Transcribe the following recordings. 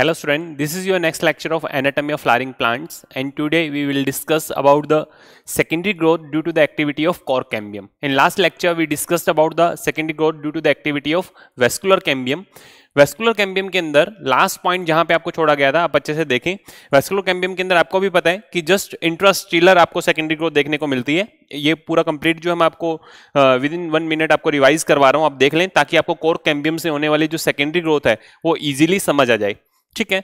Hello student, this is your next lecture of anatomy of flowering plants and today we will discuss about the secondary growth due to the activity of core cambium. In last lecture we discussed about the secondary growth due to the activity of vascular cambium. Vascular cambium के अंदर last point जहां पे आपको छोड़ा गया था आप अच्छे से देखें वेस्कुलर कैम्बियम के अंदर आपको भी पता है कि जस्ट इंट्रास्टीलर आपको सेकेंडरी ग्रोथ देखने को मिलती है ये पूरा कंप्लीट जो हम आपको विद इन वन मिनट आपको रिवाइज करवा रहा हूं आप देख लें ताकि आपको कोर कैम्बियम से होने वाली जो सेकेंडरी ग्रोथ है वो इजीली समझ आ जाए ठीक है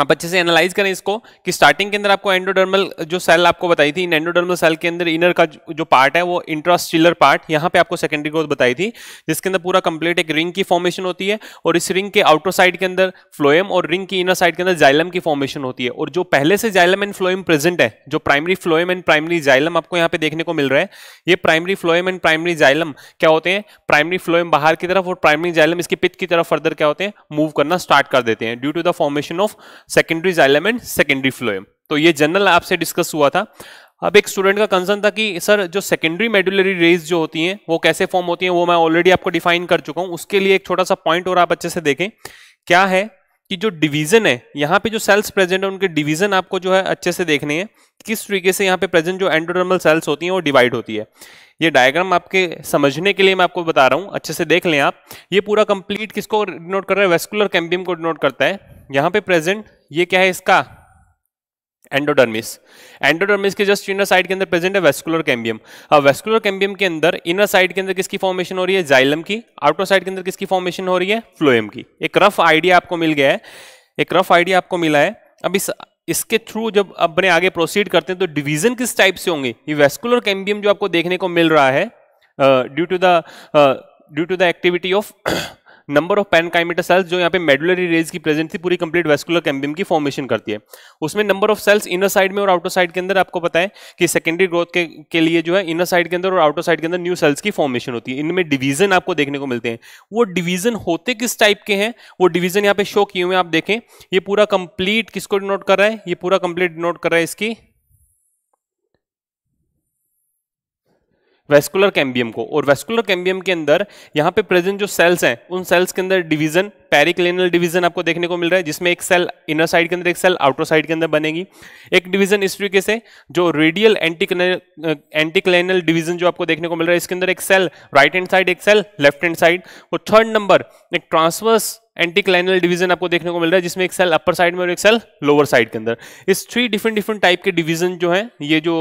आप अच्छे से एनालाइज करें इसको कि स्टार्टिंग के अंदर आपको एंडोडर्मल जो सेल आपको बताई थी इन एंडोडर्मल सेल के अंदर इनर का जो पार्ट है वो इंट्रास्टिलर पार्ट यहाँ पे आपको सेकेंडरी ग्रोथ बताई थी जिसके अंदर पूरा कंप्लीट एक रिंग की फॉर्मेशन होती है और इस रिंग के आउटर साइड के अंदर फ्लोएम और रिंग की इनर साइड के अंदर जाइलम की फॉर्मेशन होती है और जो पहले से जाइलम एंड फ्लोएम प्रेजेंट है जो primary phloem and primary xylem आपको यहाँ पे देखने को मिल रहा है ये primary phloem and primary xylem क्या होते हैं प्राइमरी फ्लोएम बाहर की तरफ और प्राइमरी जाइलम इसकी पित की तरफ फर्दर क्या होते हैं मूव करना स्टार्ट कर देते हैं due to the formation of secondary xylem and secondary phloem तो ये जनरल आपसे डिस्कस हुआ था अब एक स्टूडेंट का कंसर्न था कि सर जो सेकेंडरी मेडुलरी रेज जो होती हैं वो कैसे फॉर्म होती हैं वो मैं ऑलरेडी आपको डिफाइन कर चुका हूँ उसके लिए एक छोटा सा पॉइंट और आप अच्छे से देखें क्या है कि जो डिवीजन है यहाँ पे जो सेल्स प्रेजेंट है उनके डिवीजन आपको जो है अच्छे से देखने हैं किस तरीके से यहाँ पे प्रेजेंट जो एंडोडर्मल सेल्स होती हैं वो डिवाइड होती है ये डायग्राम आपके समझने के लिए मैं आपको बता रहा हूँ अच्छे से देख लें आप ये पूरा कंप्लीट किसको डिनोट कर रहा है वेस्कुलर कैम्बियम को डिनोट करता है यहाँ पे प्रेजेंट ये क्या है इसका एंडोडर्मिस एंडोडर्मिस के जस्ट इनर साइड के अंदर प्रेजेंट है वेस्कुलर कैम्बियम अब वेस्कुलर कैम्बियम के अंदर इनर साइड के अंदर किसकी फॉर्मेशन हो रही है जाइलम की आउटर साइड के अंदर किसकी फॉर्मेशन हो रही है फ्लोएम की एक रफ आइडिया आपको मिल गया है एक रफ आइडिया आपको मिला है अब इस इसके थ्रू जब अपने आगे प्रोसीड करते हैं तो डिवीजन किस टाइप से होंगे ये वेस्कुलर कैम्बियम जो आपको देखने को मिल रहा है due to the due to the activity of number of पैनकाइमेटा सेल्स जो यहाँ पे मेडुलरी रेज की प्रेजेंट थी पूरी कंप्लीट वेस्कुलर कैम्बियम की फॉर्मेशन करती है उसमें number of cells inner side में और आउटर साइड के अंदर आपको पता है कि सेकेंडरी ग्रोथ के, के लिए जो है इनर साइड के अंदर और आउटर साइड के अंदर न्यू सेल्स की फॉर्मेशन होती है इनमें डिवीजन आपको देखने को मिलते हैं वो डिवीजन होते किस टाइप के हैं वो डिवीजन यहाँ पे शो किए हुए आप देखें ये पूरा कंप्लीट किसको डिनोट कर रहा है ये पूरा कंप्लीट डिनोट कर रहा है इसकी वेस्कुलर कैम्बियम को और वेस्कुलर कैम्बियम के अंदर यहाँ पे प्रेजेंट जो सेल्स हैं उन सेल्स के अंदर डिवीजन पेरिक्लिनल डिवीजन आपको देखने को मिल रहा है जिसमें एक सेल इनर साइड के अंदर एक सेल आउटर साइड के अंदर बनेगी एक डिवीजन इस तरीके से जो रेडियल एंटीक्लिनल डिवीजन जो आपको देखने को मिल रहा है इसके अंदर एक सेल राइट हैंड साइड एक सेल लेफ्ट हैंड साइड और थर्ड नंबर एक ट्रांसवर्स एंटीक्लाइनल डिवीजन आपको देखने को मिल रहा है जिसमें एक सेल अपर साइड में और एक सेल लोअर साइड के अंदर इस थ्री डिफरेंट डिफरेंट टाइप के डिवीजन जो है ये जो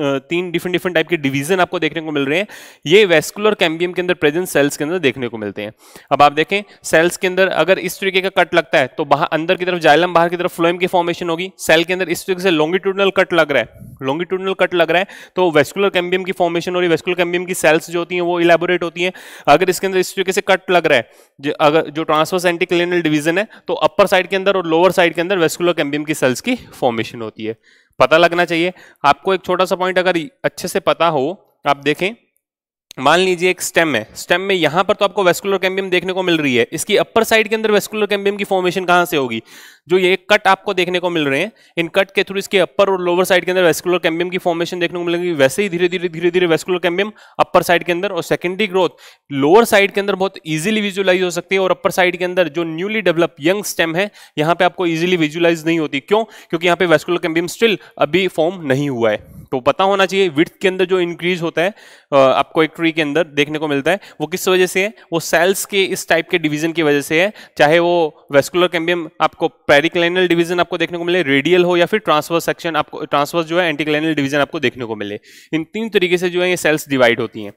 तीन डिफरेंट डिफरेंट टाइप के डिवीजन आपको देखने को मिल रहे हैं ये वेस्कुलर कैम्बियम के अंदर प्रेजेंट सेल्स के अंदर देखने को मिलते हैं अब आप देखें सेल्स के अंदर अगर इस तरीके का कट लगता है तो बाहर अंदर की तरफ जाइलम बाहर की तरफ फ्लोएम की फॉर्मेशन होगी सेल के अंदर इस तरीके से लॉन्गिट्यूडनल कट लग रहा है लॉन्गिट्यूडनल कट लग रहा है तो वेस्कुलर कैम्बियम की फॉर्मेशन हो रही है वेस्कुलर कैम्बियम की सेल्स जो होती हैं वो इलेबोरेट होती हैं अगर इसके अंदर इस तरीके से कट लग रहा है जो अगर जो ट्रांसफर्स एंटीक्लिनल डिवीजन है तो अपर साइड के अंदर और लोअर साइड के अंदर वेस्कुलर कैम्बियम की सेल्स की फॉर्मेशन होती है पता लगना चाहिए आपको एक छोटा सा पॉइंट अगर अच्छे से पता हो आप देखें मान लीजिए एक स्टेम है स्टेम में यहां पर तो आपको वेस्कुलर कैम्बियम देखने को मिल रही है इसकी अपर साइड के अंदर वेस्कुलर कैम्बियम की फॉर्मेशन कहां से होगी जो ये कट आपको देखने को मिल रहे हैं इन कट के थ्रू इसके अपर और लोअर साइड के अंदर वेस्कुलर कैम्बियम की फॉर्मेशन देखने को मिलेगी वैसे ही धीरे धीरे धीरे धीरे वेस्कुलर कैम्बियम अपर साइड के अंदर और सेकेंडरी ग्रोथ लोअर साइड के अंदर बहुत ईजिली विजुअलाइज हो सकती है और अपर साइड के अंदर जो न्यूली डेवलप यंग स्टेम है यहाँ पे आपको ईजिली विजुअलाइज नहीं होती क्यों क्योंकि यहाँ पे वेस्कुलर कैम्बियम स्टिल अभी फॉर्म नहीं हुआ है तो पता होना चाहिए विथ के अंदर जो इंक्रीज होता है आपको एक ट्री के अंदर देखने को मिलता है वो किस वजह से है वो सेल्स के इस टाइप के डिवीजन की वजह से है चाहे वो वेस्कुलर कैम्बियम आपको पेरिक्लेनल डिवीजन आपको देखने को मिले रेडियल हो या फिर ट्रांसवर्स सेक्शन आपको ट्रांसवर्स जो है एंटीक्लेनल डिवीजन आपको देखने को मिले इन तीन तरीके से जो है ये सेल्स डिवाइड होती हैं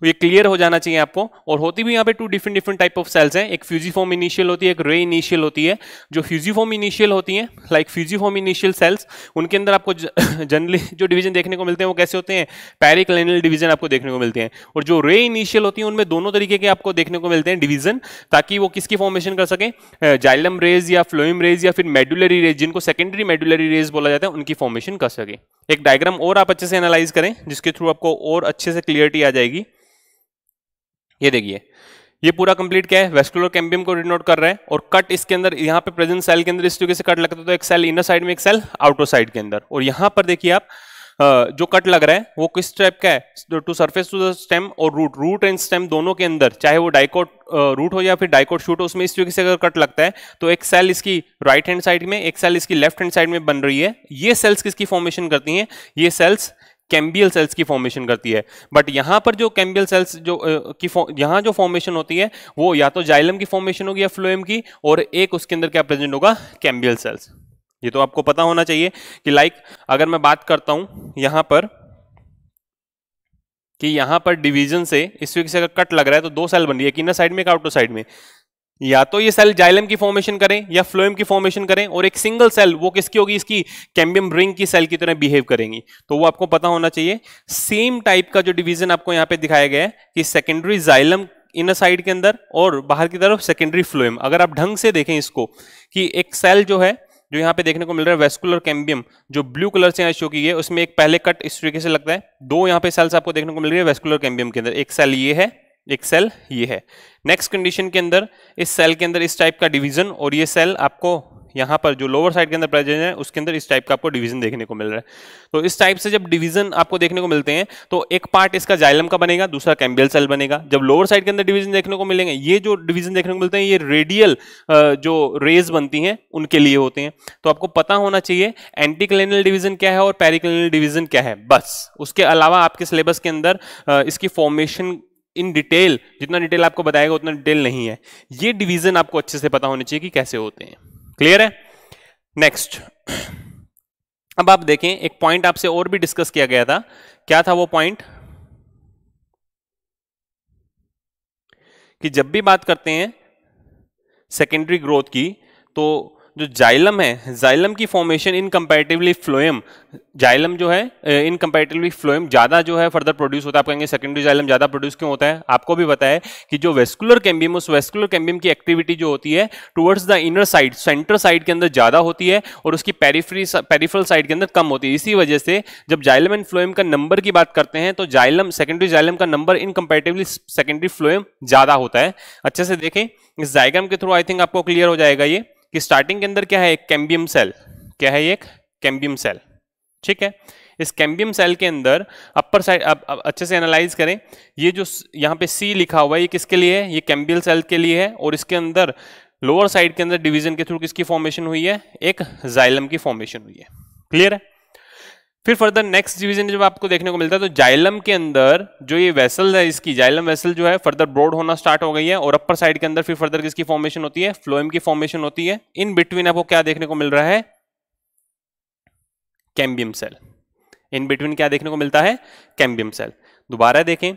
तो ये क्लियर हो जाना चाहिए आपको और होती भी यहाँ पे two different different type of cells हैं एक फ्यूजीफॉर्म इनिशियल होती है एक रे इनिशियल होती है जो फ्यूजीफॉर्म इनिशियल होती है लाइक फ्यूजीफॉर्म इनिशियल सेल्स उनके अंदर आपको जनरली जो डिवीजन देखने को मिलते हैं वो कैसे होते हैं पैरिकलिनल डिवीजन आपको देखने को मिलते हैं और जो रे इनिशियल होती है उनमें दोनों तरीके के आपको देखने को मिलते हैं डिवीजन ताकि वो किसकी फॉर्मेशन कर सके जाइलम रेज या फ्लोइम रेज या फिर मेडुलरी रेज जिनको सेकेंडरी मेडुलरी रेज बोला जाता है उनकी फॉर्मेशन कर सके एक डायग्राम और आप अच्छे से एनालाइज करें जिसके थ्रू आपको और अच्छे से क्लियरिटी आ जाएगी ये देखिए ये पूरा कंप्लीट क्या है वेस्कुलर कैम्बियम को डिनोट कर रहा है और कट इसके अंदर यहाँ पे प्रेजेंट सेल के अंदर इस तरीके से कट लगता है तो एक सेल इनर साइड में एक सेल आउटर साइड के अंदर और यहां पर देखिए आप जो कट लग रहा है वो किस टाइप का है to surface to the stem और रूट रूट एंड स्टेम दोनों के अंदर चाहे वो डाइकोट रूट हो या फिर डाइकोट शूट हो उसमें इस तरीके से अगर कट लगता है तो एक सेल इसकी राइट हैंड साइड में एक सेल इसकी लेफ्ट हैंड साइड में बन रही है ये सेल्स किसकी फॉर्मेशन करती हैं ये सेल्स कैम्बियल सेल्स की फॉर्मेशन करती है बट यहाँ पर जो कैम्बियल सेल्स जो की यहाँ जो फॉर्मेशन होती है वो या तो जाइलम की फॉर्मेशन होगी या फ्लोएम की और एक उसके अंदर क्या प्रेजेंट होगा कैम्बियल सेल्स ये तो आपको पता होना चाहिए कि लाइक अगर मैं बात करता हूं यहां पर कि यहां पर डिवीजन से इस वीक से अगर कट लग रहा है तो दो सेल बन रही है किन्नर साइड में एक आउटर साइड में या तो ये सेल जाइलम की फॉर्मेशन करें या फ्लोएम की फॉर्मेशन करें और एक सिंगल सेल वो किसकी होगी इसकी कैम्बियम रिंग की सेल की तरह बिहेव करेंगी तो वो आपको पता होना चाहिए सेम टाइप का जो डिवीजन आपको यहां पे दिखाया गया है कि सेकेंडरी जाइलम इनर साइड के अंदर और बाहर की तरफ सेकेंडरी फ्लोएम अगर आप ढंग से देखें इसको कि एक सेल जो है जो यहाँ पे देखने को मिल रहा है वेस्कुलर कैम्बियम जो ब्लू कलर से यहाँ शो की है उसमें एक पहले कट इस तरीके से लगता है दो यहाँ पे सेल्स आपको देखने को मिल रही है वेस्कुलर कैम्बियम के अंदर एक सेल ये है एक सेल ये है नेक्स्ट कंडीशन के अंदर इस सेल के अंदर इस टाइप का डिवीजन और ये सेल आपको यहाँ पर जो लोअर साइड के अंदर प्रेजेंट है उसके अंदर इस टाइप का आपको डिवीजन देखने को मिल रहा है तो इस टाइप से जब डिवीजन आपको देखने को मिलते हैं तो एक पार्ट इसका जाइलम का बनेगा दूसरा कैम्बियल सेल बनेगा जब लोअर साइड के अंदर डिवीजन देखने को मिलेंगे ये जो डिवीजन देखने को मिलते हैं ये रेडियल जो रेज बनती हैं उनके लिए होते हैं तो आपको पता होना चाहिए एंटी डिवीजन क्या है और पेरिक्लिनल डिवीजन क्या है बस उसके अलावा आपके सिलेबस के अंदर इसकी फॉर्मेशन इन डिटेल जितना डिटेल आपको बताएगा उतना डिटेल नहीं है ये डिवीजन आपको अच्छे से पता होना चाहिए कि कैसे होते हैं क्लियर है नेक्स्ट अब आप देखें एक पॉइंट आपसे और भी डिस्कस किया गया था क्या था वो पॉइंट कि जब भी बात करते हैं सेकेंडरी ग्रोथ की तो जो जाइलम है जाइलम की formation in comparatively phloem xylem जो है इन कंपेरेटिवली फ्लोएम ज़्यादा जो है फर्दर प्रोड्यूस होता है आप कहेंगे सेकेंडरी जाइलम ज़्यादा प्रोड्यूस क्यों होता है आपको भी बताया कि जो वेस्कुलर कैम्बियम उस वेस्कुलर कैम्बियम की एक्टिविटी जो होती है towards the inner side centre side के अंदर ज़्यादा होती है और उसकी पेरीफ्री पेरीफ्रल साइड के अंदर कम होती है इसी वजह से जब जाइलम एंड फ्लोएम का नंबर की बात करते हैं तो जाइलम सेकेंडरी जाइलम का number in comparatively secondary phloem ज़्यादा होता है अच्छे से देखें इस डायग्राम के थ्रू आई थिंक आपको क्लियर हो जाएगा ये कि स्टार्टिंग के अंदर क्या है एक कैम्बियम सेल क्या है एक कैम्बियम सेल ठीक है इस कैम्बियम सेल के अंदर अपर साइड अब अच्छे से एनालाइज करें ये जो यहाँ पे सी लिखा हुआ है ये किसके लिए है ये कैम्बियल सेल के लिए है और इसके अंदर लोअर साइड के अंदर डिवीजन के थ्रू किसकी फॉर्मेशन हुई है एक जाइलम की फॉर्मेशन हुई है क्लियर है फिर फर्दर नेक्स्ट डिवीजन जब आपको देखने को मिलता है तो जाइलम के अंदर जो ये वेसल है इसकी जाइलम वेसल जो है फर्दर ब्रॉड होना स्टार्ट हो गई है और अपर साइड के अंदर फिर फर्दर किसकी फॉर्मेशन होती है फ्लोएम की फॉर्मेशन होती है इन बिटवीन आपको क्या देखने को मिल रहा है कैम्बियम सेल इन बिटवीन क्या देखने को मिलता है कैम्बियम सेल दोबारा देखें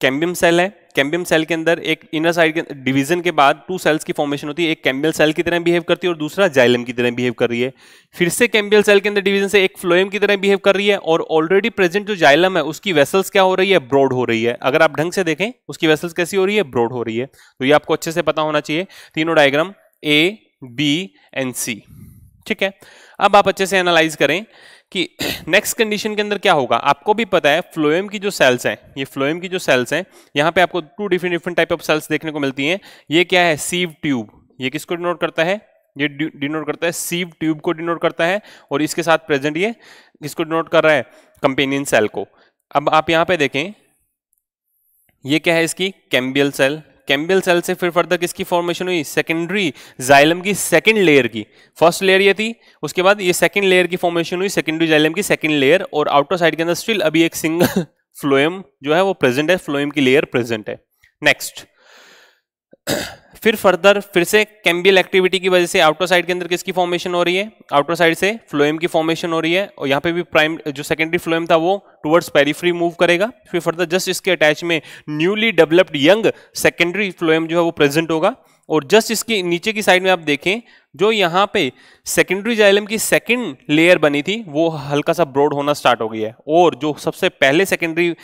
कैम्बियम सेल है कैम्बियम सेल के अंदर एक इनर साइड के डिवीजन के बाद टू सेल्स की फॉर्मेशन होती है एक कैम्बियल सेल की तरह बिहेव करती है और दूसरा जाइलम की तरह बिहेव कर रही है फिर से कैम्बियल सेल के अंदर डिवीजन से एक फ्लोएम की तरह बिहेव कर रही है और ऑलरेडी प्रेजेंट जो जाइलम है उसकी वेसल्स क्या हो रही है ब्रॉड हो रही है अगर आप ढंग से देखें उसकी वेसल्स कैसी हो रही है ब्रॉड हो रही है तो ये आपको अच्छे से पता होना चाहिए तीनों diagram A B and C ठीक है अब आप अच्छे से एनालाइज करें कि नेक्स्ट कंडीशन के अंदर क्या होगा आपको भी पता है फ्लोएम की जो सेल्स हैं ये फ्लोएम की जो सेल्स हैं यहाँ पे आपको two different different type of cells देखने को मिलती हैं ये क्या है सीव ट्यूब ये किसको डिनोट करता है ये डिनोट करता है सीव ट्यूब को डिनोट करता है और इसके साथ प्रेजेंट ये किसको डिनोट कर रहा है कंपेनियन सेल को अब आप यहाँ पे देखें ये क्या है इसकी कैम्बियल सेल कैम्बियल सेल से फिर फर्दर किसकी फॉर्मेशन हुई सेकेंडरी जाइलम की सेकेंड लेयर की फर्स्ट लेयर ये थी उसके बाद ये सेकेंड लेयर की फॉर्मेशन हुई सेकेंडरी जाइलम की सेकेंड लेयर और आउटर साइड के अंदर स्टिल अभी एक सिंगल फ्लोएम जो है वो प्रेजेंट है फ्लोएम की लेयर प्रेजेंट है नेक्स्ट फिर फर्दर फिर से कैम्बियल एक्टिविटी की वजह से साइड के अंदर किसकी फॉर्मेशन हो रही है साइड से फ्लोएम की फॉर्मेशन हो रही है और यहाँ पे भी प्राइम जो सेकेंडरी फ्लोएम था वो टुवर्ड्स पेरीफ्री मूव करेगा फिर फर्दर जस्ट इसके अटैच में newly developed young secondary phloem जो है वो प्रेजेंट होगा और जस्ट इसके नीचे की साइड में आप देखें जो यहाँ पे सेकेंडरी जाइलम की सेकेंड लेयर बनी थी वो हल्का सा ब्रॉड होना स्टार्ट हो गया है और जो सबसे पहले सेकेंडरी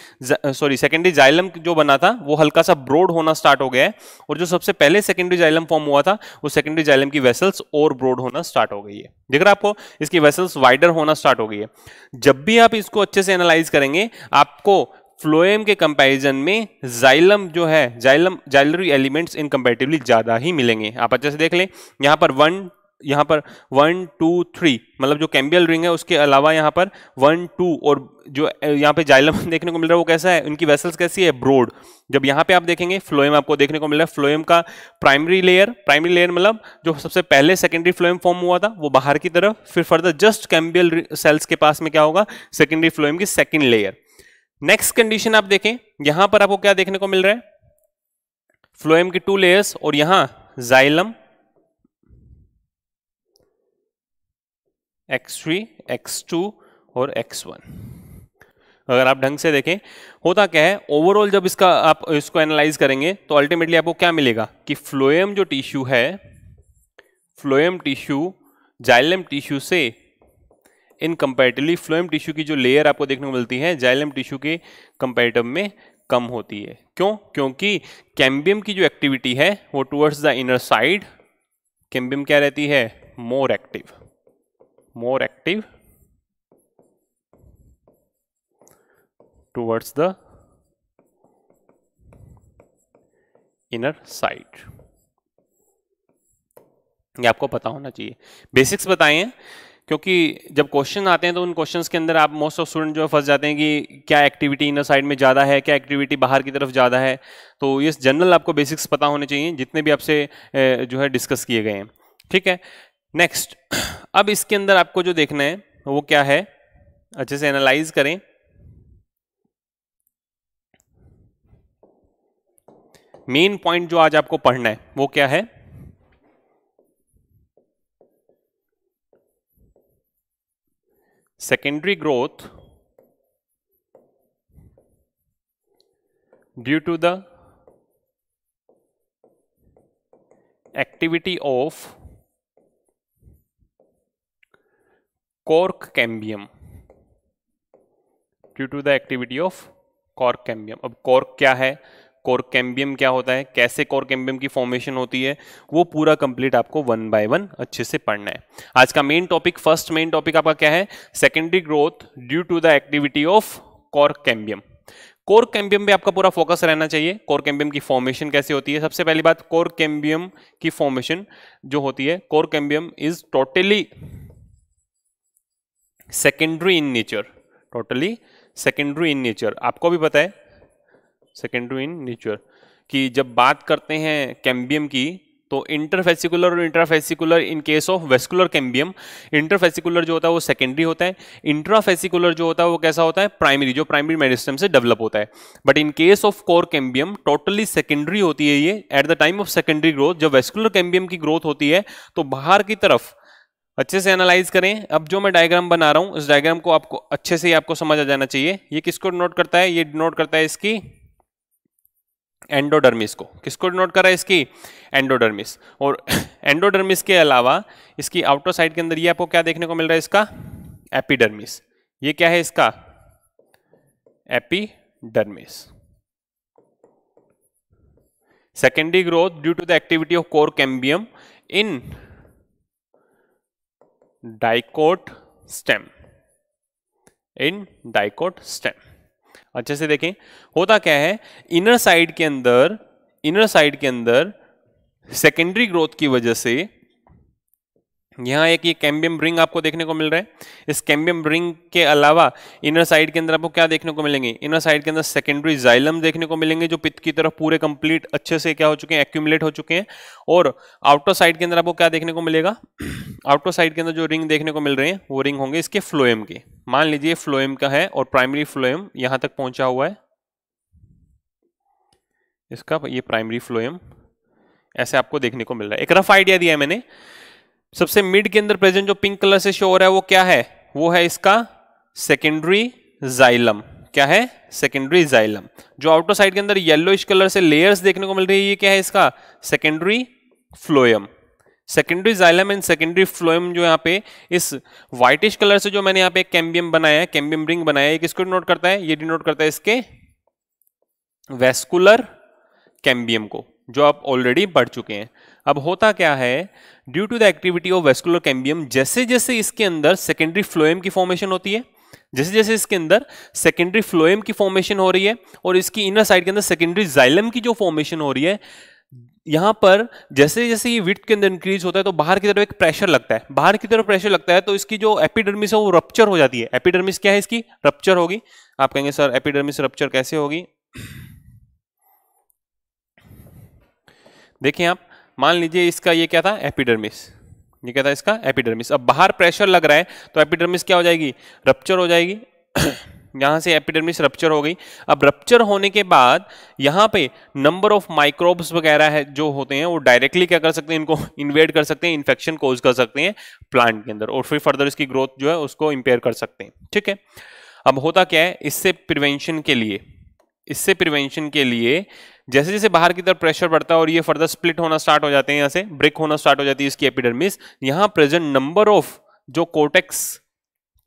सॉरी सेकेंडरी जाइलम जो बना था वो हल्का सा ब्रॉड होना स्टार्ट हो गया है और जो सबसे पहले सेकेंडरी जाइलम फॉर्म हुआ था वो सेकेंडरी जाइलम की वेसल्स और ब्रॉड होना स्टार्ट हो गई है देख रहा आपको इसकी वेसल्स वाइडर होना स्टार्ट हो गई है जब भी आप इसको अच्छे से एनालाइज करेंगे आपको फ्लोएम के कंपैरिजन में जाइलम जो है xylem xylary elements in comparatively ज़्यादा ही मिलेंगे आप अच्छे से देख लें यहाँ पर वन यहाँ पर वन टू थ्री मतलब जो कैम्बियल रिंग है उसके अलावा यहाँ पर वन टू और जो यहाँ पे जाइलम देखने को मिल रहा है वो कैसा है उनकी वेसल्स कैसी है ब्रोड जब यहाँ पे आप देखेंगे फ्लोएम आपको देखने को मिल रहा है फ्लोएम का प्राइमरी लेयर प्राइमरी लेयर मतलब जो सबसे पहले सेकेंडरी फ्लोएम फॉर्म हुआ था वो बाहर की तरफ फिर फर्दर जस्ट कैम्बियल सेल्स के पास में क्या होगा सेकेंडरी फ्लोएम की सेकेंड लेयर नेक्स्ट कंडीशन आप देखें यहां पर आपको क्या देखने को मिल रहा है फ्लोएम की टू लेयर्स और यहां जाइलम x3, x2 और x1 अगर आप ढंग से देखें होता क्या है ओवरऑल जब इसका आप इसको एनालाइज करेंगे तो अल्टीमेटली आपको क्या मिलेगा कि फ्लोएम जो टिश्यू है फ्लोएम टिश्यू जाइलम टिश्यू से इन कंपेरेटिवली फ्लोएम टिश्यू की जो लेयर आपको देखने को मिलती है जाइलम टिश्यू के कंपेरेटिव में कम होती है क्यों क्योंकि कैम्बियम की जो एक्टिविटी है वो towards the inner side cambium क्या रहती है more active more active towards the inner side ये आपको पता होना चाहिए बेसिक्स बताए क्योंकि जब क्वेश्चन आते हैं तो उन क्वेश्चंस के अंदर आप मोस्ट ऑफ स्टूडेंट जो है फंस जाते हैं कि क्या एक्टिविटी इनर साइड में ज़्यादा है क्या एक्टिविटी बाहर की तरफ ज़्यादा है तो ये जनरल आपको बेसिक्स पता होने चाहिए जितने भी आपसे जो है डिस्कस किए गए हैं ठीक है नेक्स्ट अब इसके अंदर आपको जो देखना है वो क्या है अच्छे से एनालाइज करें मेन पॉइंट जो आज आपको पढ़ना है वो क्या है secondary growth due to the activity of cork cambium due to the activity of cork cambium अब cork क्या है कोरकेम्बियम क्या होता है कैसे कोरकेम्बियम की फॉर्मेशन होती है वो पूरा कंप्लीट आपको वन बाय वन अच्छे से पढ़ना है आज का main topic first main topic आपका क्या है secondary growth due to the activity of cork cambium cork cambium पे आपका पूरा फोकस रहना चाहिए कोर कैम्बियम की फॉर्मेशन कैसे होती है सबसे पहली बात कोर कैम्बियम की फॉर्मेशन जो होती है cork cambium is totally secondary in nature totally secondary in nature आपको भी पता है सेकेंडरी इन नेचर कि जब बात करते हैं कैम्बियम की तो इंटरफेसिकुलर और intrafascicular in case of vascular cambium interfascicular जो होता है वो सेकेंडरी होता है इंट्राफेसिकुलर जो होता है वो कैसा होता है प्राइमरी जो प्राइमरी मेडिस्टम से डेवलप होता है but in case of cork cambium totally secondary होती है ये at the time of secondary growth जब वेस्कुलर कैम्बियम की ग्रोथ होती है तो बाहर की तरफ अच्छे से एनालाइज करें अब जो मैं डायग्राम बना रहा हूं उस डायग्राम को आपको अच्छे से ही आपको समझ आ जाना चाहिए ये किसको डिनोट करता है ये डिनोट करता है इसकी एंडोडर्मिस को किसको डिनोट कर रहा है इसकी एंडोडर्मिस और एंडोडर्मिस के अलावा इसकी आउटर साइड के अंदर ये आपको क्या देखने को मिल रहा है इसका एपीडर्मिस ये क्या है इसका epidermis secondary growth due to the activity of cork cambium in dicot stem in dicot stem अच्छे से देखें होता क्या है इनर साइड के अंदर इनर साइड के अंदर सेकेंडरी ग्रोथ की वजह से यहाँ एक ये कैम्बियम रिंग आपको देखने को मिल रहा है इस कैम्बियम रिंग के अलावा इनर साइड के अंदर आपको क्या देखने को मिलेंगे इनर साइड के अंदर सेकेंडरी जाइलम देखने को मिलेंगे जो पित्त की तरफ पूरे कंप्लीट अच्छे से क्या हो चुके हैं एक्यूमुलेट हो चुके हैं और आउटर साइड के अंदर आपको क्या देखने को मिलेगा आउटर साइड के अंदर जो रिंग देखने को मिल रहे हैं वो रिंग होंगे इसके फ्लोएम के मान लीजिए फ्लोएम का है और प्राइमरी फ्लोएम यहाँ तक पहुंचा हुआ है इसका ये प्राइमरी फ्लोएम ऐसे आपको देखने को मिल रहा है एक रफ आइडिया दिया है मैंने सबसे मिड के अंदर प्रेजेंट जो पिंक कलर से शो हो रहा है वो क्या है वो है इसका सेकेंडरी जाइलम क्या है सेकेंडरी जाइलम जो आउटर साइड के अंदर येलो कलर से लेयर्स देखने को मिल रही है ये क्या है इसका secondary phloem secondary xylem and secondary phloem जो यहाँ पे इस व्हाइटिश कलर से जो मैंने यहाँ पे एक कैम्बियम बनाया है कैम्बियम रिंग बनाया है किसको डिनोट करता है ये डिनोट करता है इसके वेस्कुलर कैम्बियम को जो आप ऑलरेडी पढ़ चुके हैं अब होता क्या है due to the activity of vascular cambium जैसे जैसे इसके अंदर सेकेंडरी फ्लोएम की फॉर्मेशन होती है जैसे जैसे इसके अंदर सेकेंडरी फ्लोएम की फॉर्मेशन हो रही है और इसकी इनर साइड के अंदर सेकेंडरी जाइलम की जो फॉर्मेशन हो रही है यहां पर जैसे जैसे ये विट के अंदर इंक्रीज होता है तो बाहर की तरफ एक प्रेशर लगता है बाहर की तरफ प्रेशर लगता है तो इसकी जो एपिडर्मिस है वो रप्चर हो जाती है एपिडर्मिस क्या है इसकी रप्चर होगी आप कहेंगे सर एपिडर्मिस रप्चर कैसे होगी देखिए आप मान लीजिए इसका ये क्या था एपिडर्मिस ये क्या था इसका एपिडर्मिस अब बाहर प्रेशर लग रहा है तो एपिडर्मिस क्या हो जाएगी रप्चर हो जाएगी यहाँ से एपिडर्मिस रप्चर हो गई अब रप्चर होने के बाद यहाँ पे नंबर ऑफ माइक्रोब्स वगैरह है जो होते हैं वो डायरेक्टली क्या कर सकते हैं इनको इन्वेड कर सकते हैं इन्फेक्शन कोज कर सकते हैं प्लांट के अंदर और फिर फर्दर इसकी ग्रोथ जो है उसको इम्पेयर कर सकते हैं ठीक है अब होता क्या है इससे प्रिवेंशन के लिए इससे प्रिवेंशन के लिए जैसे जैसे बाहर की तरफ प्रेशर बढ़ता है और ये फर्दर स्प्लिट होना स्टार्ट हो जाते हैं यहाँ से ब्रेक होना स्टार्ट हो जाती है इसकी एपिडर्मिस यहाँ प्रेजेंट नंबर ऑफ जो कोटेक्स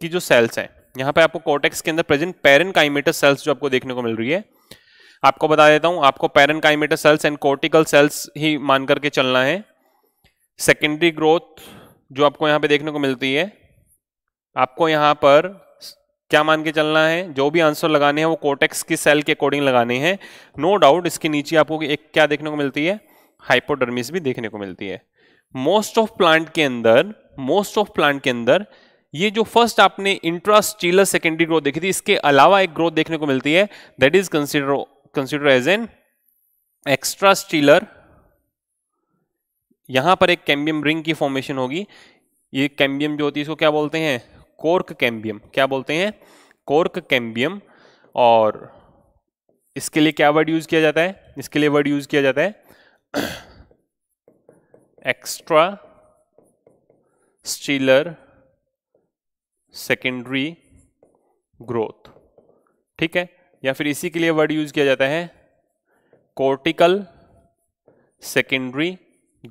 की जो सेल्स है यहाँ पे आपको कोटेक्स के अंदर प्रेजेंट पेरन काइमेटर सेल्स जो आपको देखने को मिल रही है आपको बता देता हूँ आपको parenchyma cells and cortical cells ही मान करके चलना है सेकेंडरी ग्रोथ जो आपको यहाँ पे देखने को मिलती है आपको यहाँ पर क्या मान के चलना है जो भी आंसर लगाने हैं वो कोटेक्स की सेल के अकॉर्डिंग लगाने हैं नो डाउट इसके नीचे आपको एक क्या देखने को मिलती है हाइपोडर्मिस भी देखने को मिलती है मोस्ट ऑफ प्लांट के अंदर मोस्ट ऑफ प्लांट के अंदर ये जो फर्स्ट आपने इंट्रास्टीलर सेकेंडरी ग्रोथ देखी थी इसके अलावा एक ग्रोथ देखने को मिलती है that is consider consider as an extra stelar यहां पर एक कैम्बियम रिंग की फॉर्मेशन होगी ये कैम्बियम जो होती है इसको क्या बोलते हैं कोर्क कैम्बियम क्या बोलते हैं कोर्क कैम्बियम और इसके लिए क्या वर्ड यूज किया जाता है इसके लिए वर्ड यूज किया जाता है एक्स्ट्रा स्टीलर सेकेंडरी ग्रोथ ठीक है या फिर इसी के लिए वर्ड यूज किया जाता है कोर्टिकल सेकेंडरी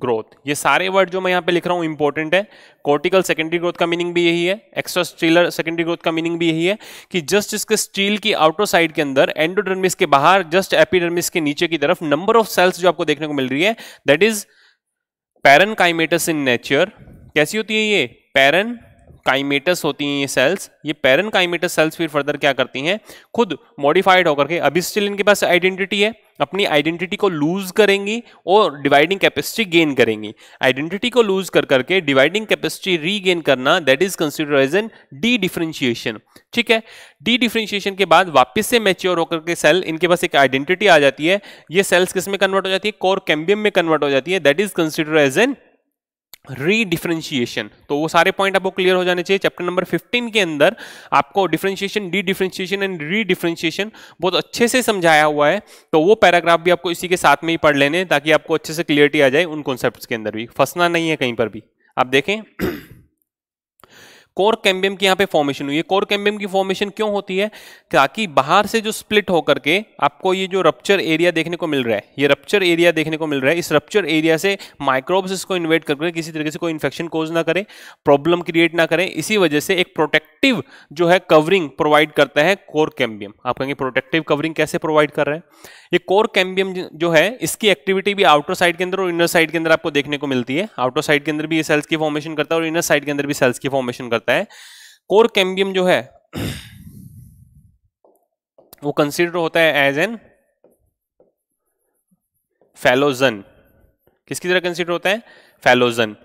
ग्रोथ ये सारे वर्ड जो मैं यहाँ पे लिख रहा हूँ इंपॉर्टेंट है कॉर्टिकल सेकेंडरी ग्रोथ का मीनिंग भी यही है एक्स्ट्रा स्टीलर सेकेंडरी ग्रोथ का मीनिंग भी यही है कि जस्ट इसके स्टील की आउटर साइड के अंदर एंडोडर्मिस के बाहर जस्ट एपीडर्मिस के नीचे की तरफ नंबर ऑफ सेल्स जो आपको देखने को मिल रही है that is parenchymatous in nature कैसी होती है ये पैरन काइमेटस होती हैं ये सेल्स ये पेरन काइमेटस सेल्स फिर फर्दर क्या करती हैं खुद मॉडिफाइड होकर के अभी स्टिल इनके पास आइडेंटिटी है अपनी आइडेंटिटी को लूज करेंगी और डिवाइडिंग कैपेसिटी गेन करेंगी आइडेंटिटी को लूज कर करके डिवाइडिंग कैपेसिटी रीगेन करना that is consider as an dedifferentiation ठीक है डी डिफ्रेंशिएशन के बाद वापस से मैच्योर होकर के सेल इनके पास एक आइडेंटिटी आ जाती है ये सेल्स किस में कन्वर्ट हो जाती है कोर कैम्बियम में कन्वर्ट हो जाती है that is consider as an redifferentiation तो वो सारे पॉइंट आपको क्लियर हो जाने चाहिए चैप्टर नंबर 15 के अंदर आपको differentiation dedifferentiation and redifferentiation बहुत अच्छे से समझाया हुआ है तो वो पैराग्राफ भी आपको इसी के साथ में ही पढ़ लेने ताकि आपको अच्छे से क्लियरिटी आ जाए उन कॉन्सेप्ट के अंदर भी फंसना नहीं है कहीं पर भी आप देखें कोर कैम्बियम की यहाँ पे फॉर्मेशन हुई है कोर कैम्बियम की फॉर्मेशन क्यों होती है ताकि बाहर से जो स्प्लिट होकर के आपको ये जो रप्चर एरिया देखने को मिल रहा है ये रप्चर एरिया देखने को मिल रहा है इस रप्चर एरिया से माइक्रोब्स इसको इन्वेट करके किसी तरीके से कोई इन्फेक्शन कोज ना करें प्रॉब्लम क्रिएट ना करें इसी वजह से एक प्रोटेक्टिव जो है कवरिंग प्रोवाइड करता है कोर कैम्बियम आप कहेंगे प्रोटेक्टिव कवरिंग कैसे प्रोवाइड कर रहा है ये कोर कैम्बियम जो है इसकी एक्टिविटी भी आउटर साइड के अंदर और इनर साइड के अंदर आपको देखने को मिलती है आउटर साइड के अंदर भी ये सेल्स की फॉर्मेशन करता है और इनर साइड के अंदर भी सेल्स की फॉर्मेशन करता है करता है कोर कैम्बियम जो है वो कंसिडर होता है एज एन फैलोजन किसकी तरह कंसिडर होता है फैलोजन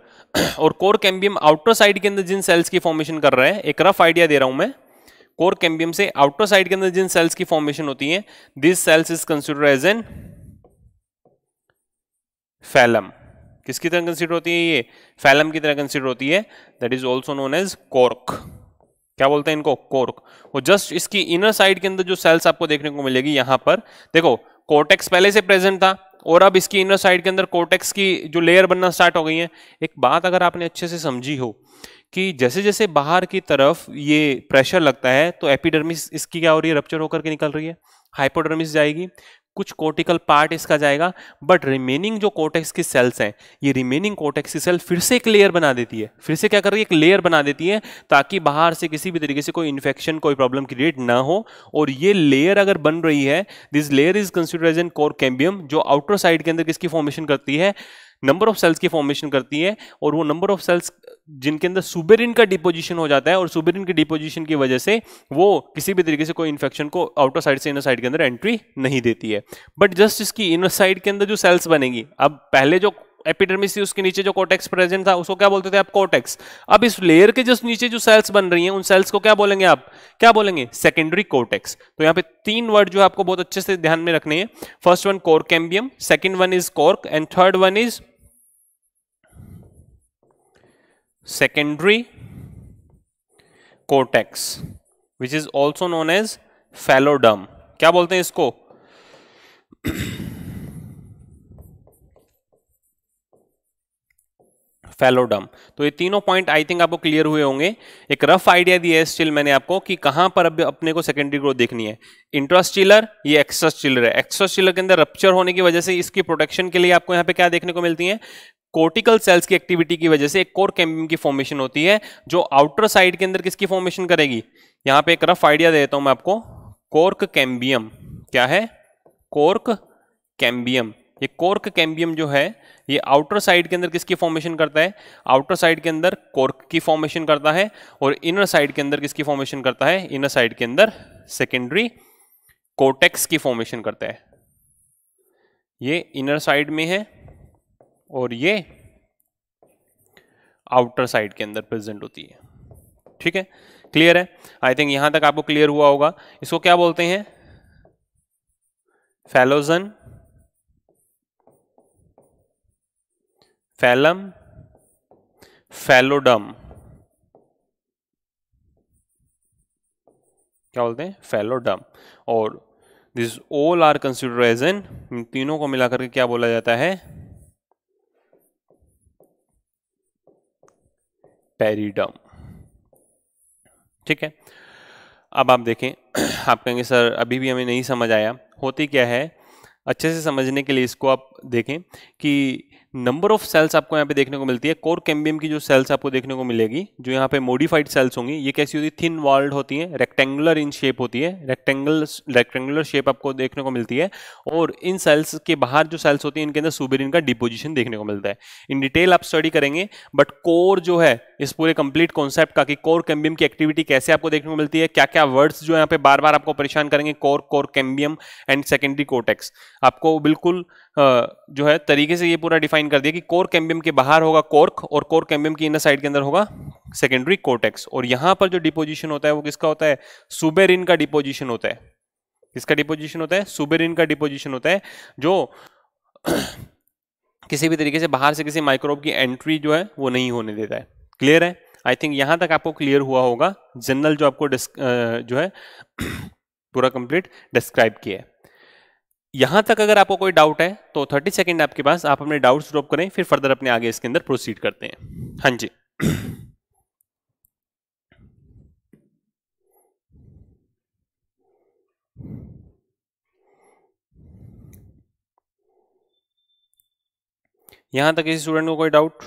और कोर कैम्बियम आउटर साइड के अंदर जिन सेल्स की फॉर्मेशन कर रहा है एक रफ आइडिया दे रहा हूं मैं कोर कैम्बियम से आउटर साइड के अंदर जिन सेल्स की फॉर्मेशन होती है this cells is consider as an phellem किसकी तरह कंसिडर होती है ये फैलम की तरह कंसिडर होती है that is also known as cork क्या बोलते हैं इनको कोर्क और जस्ट इसकी इनर साइड के अंदर जो सेल्स आपको देखने को मिलेगी यहां पर देखो कोर्टेक्स पहले से प्रेजेंट था और अब इसकी इनर साइड के अंदर कोर्टेक्स की जो लेयर बनना स्टार्ट हो गई है एक बात अगर आपने अच्छे से समझी हो कि जैसे जैसे बाहर की तरफ ये प्रेशर लगता है तो एपिडर्मिस इसकी क्या हो रही है रप्चर होकर के निकल रही है हाइपोडर्मिस जाएगी कुछ कोर्टिकल पार्ट इसका जाएगा बट रिमेनिंग जो कोटेक्स की सेल्स हैं ये रिमेनिंग कोटेक्स की सेल फिर से एक लेयर बना देती है फिर से क्या कर रही है एक लेयर बना देती है ताकि बाहर से किसी भी तरीके से कोई इन्फेक्शन कोई प्रॉब्लम क्रिएट ना हो और ये लेयर अगर बन रही है this layer is consider as an cork cambium जो आउटर साइड के अंदर किसकी फॉर्मेशन करती है नंबर ऑफ सेल्स की फॉर्मेशन करती है और वो नंबर ऑफ सेल्स जिनके अंदर सुबेरिन का डिपोजिशन हो जाता है और सुबेरिन के डिपोजिशन की वजह से वो किसी भी तरीके से कोई इन्फेक्शन को आउटर साइड से इनर साइड के अंदर एंट्री नहीं देती है बट जस्ट इसकी इनर साइड के अंदर जो सेल्स बनेगी अब पहले जो एपिडर्मिस थी उसके नीचे जो कोटेक्स प्रेजेंट था उसको क्या बोलते थे आप कोटेक्स अब इस लेयर के जस्ट नीचे जो सेल्स बन रही हैं उन सेल्स को क्या बोलेंगे आप क्या बोलेंगे सेकेंडरी कोटेक्स तो यहाँ पे तीन वर्ड जो है आपको बहुत अच्छे से ध्यान में रखने हैं first one cork cambium second one is cork and third one is secondary cortex which is also known as phelloderm क्या बोलते हैं इसको फेलोडम तो ये तीनों पॉइंट आई थिंक आपको क्लियर हुए होंगे एक रफ आइडिया दिया है स्टिल मैंने आपको कि कहां पर अभी अपने को सेकेंडरी ग्रोथ देखनी है इंट्रास्टिलर ये एक्स्ट्रास्टिलर है एक्स्ट्रास्टिलर के अंदर रप्चर होने की वजह से इसकी प्रोटेक्शन के लिए आपको यहां पे क्या देखने को मिलती है कोर्टिकल सेल्स की एक्टिविटी की वजह से एक कोर कैम्बियम की फॉर्मेशन होती है जो आउटर साइड के अंदर किसकी फॉर्मेशन करेगी यहां पे एक रफ आइडिया देता हूं मैं आपको कोर्क कैम्बियम क्या है कोर्क कैम्बियम ये कोर्क कैम्बियम जो है ये आउटर साइड के अंदर किसकी फॉर्मेशन करता है आउटर साइड के अंदर कोर्क की फॉर्मेशन करता है और इनर साइड के अंदर किसकी फॉर्मेशन करता है इनर साइड के अंदर सेकेंडरी कोटेक्स की फॉर्मेशन करता है ये इनर साइड में है और ये आउटर साइड के अंदर प्रेजेंट होती है ठीक है क्लियर है आई थिंक यहां तक आपको क्लियर हुआ होगा इसको क्या बोलते हैं फैलोजन फैलम फैलोडम क्या बोलते हैं फैलोडम और this all are consider as an तीनों को मिलाकर के क्या बोला जाता है पेरीडम ठीक है अब आप देखें आप कहेंगे सर अभी भी हमें नहीं समझ आया होती क्या है अच्छे से समझने के लिए इसको आप देखें कि नंबर ऑफ सेल्स आपको यहाँ पे देखने को मिलती है कोर कैम्बियम की जो सेल्स आपको देखने को मिलेगी जो यहाँ पे मॉडिफाइड सेल्स होंगी ये कैसी होती है थिन वॉल्ड होती है रेक्टेंगुलर इन शेप होती है रेक्टेंगल रेक्टेंगुलर शेप आपको देखने को मिलती है और इन सेल्स के बाहर जो सेल्स होती है इनके अंदर सुबेरिन का डिपोजिशन देखने को मिलता है इन डिटेल आप स्टडी करेंगे बट कोर जो है इस पूरे कंप्लीट कॉन्सेप्ट का कि कोर कैम्बियम की एक्टिविटी कैसे आपको देखने को मिलती है क्या क्या वर्ड्स जो यहाँ पे बार बार आपको परेशान करेंगे cork cork cambium and secondary cortex आपको बिल्कुल जो है तरीके से ये पूरा डिफाइन डिफाइन कर दिया कि कोर कैम्बियम के बाहर होगा कोर्क और कोर कैम्बियम की इनर साइड के अंदर होगा सेकेंडरी कोटेक्स और यहां पर जो डिपोजिशन होता है वो किसका होता है सुबेरिन का डिपोजिशन होता है किसका डिपोजिशन होता है सुबेरिन का डिपोजिशन होता है जो किसी भी तरीके से बाहर से किसी माइक्रोब की एंट्री जो है वो नहीं होने देता है क्लियर है आई थिंक यहां तक आपको क्लियर हुआ होगा जनरल जो आपको जो है पूरा कंप्लीट डिस्क्राइब किया है यहां तक अगर आपको कोई डाउट है तो थर्टी सेकेंड आपके पास आप अपने डाउट्स ड्रॉप करें फिर फर्दर अपने आगे इसके अंदर प्रोसीड करते हैं हाँ जी यहां तक किसी स्टूडेंट को कोई डाउट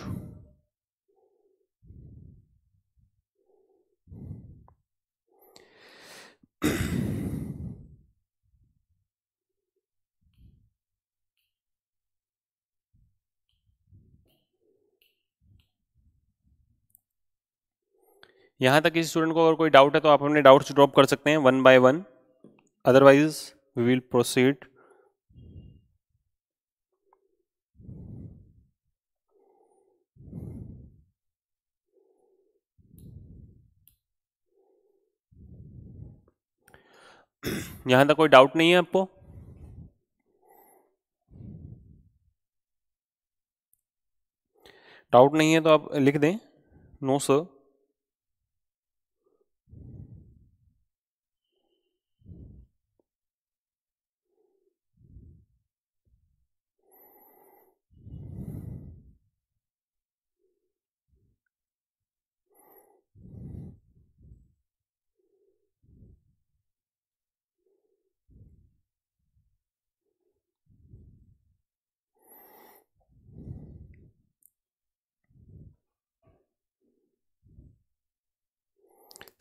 यहाँ तक किसी स्टूडेंट को अगर कोई डाउट है तो आप अपने डाउट्स ड्रॉप कर सकते हैं one by one otherwise we will proceed यहां तक कोई डाउट नहीं है आपको डाउट नहीं है तो आप लिख दें no sir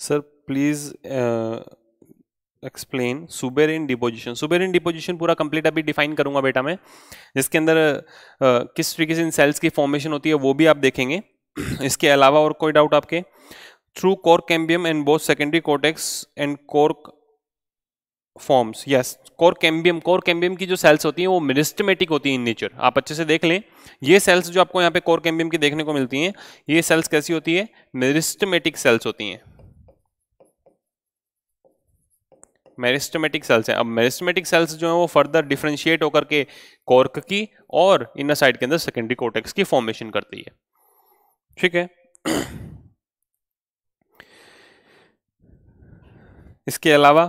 sir please explain in deposition suberin deposition पूरा कंप्लीट अभी डिफाइन करूंगा बेटा मैं जिसके अंदर uh, किस तरीके से इन सेल्स की फॉर्मेशन होती है वो भी आप देखेंगे इसके अलावा और कोई डाउट आपके through cork cambium and both secondary cortex and cork forms yes cork cambium cork cambium की जो सेल्स होती हैं वो मिनिस्टमेटिक होती है इन नेचर आप अच्छे से देख लें ये सेल्स जो आपको यहाँ पे कोर कैम्बियम की देखने को मिलती हैं ये सेल्स कैसी होती है मिनिस्टमेटिक सेल्स होती हैं मेरिस्टमेटिक सेल्स हैं अब मेरिस्टमेटिक सेल्स जो हैं वो फर्दर डिफ्रेंशिएट होकर के कॉर्क की और इनर साइड के अंदर सेकेंडरी कोटेक्स की फॉर्मेशन करती है ठीक है इसके अलावा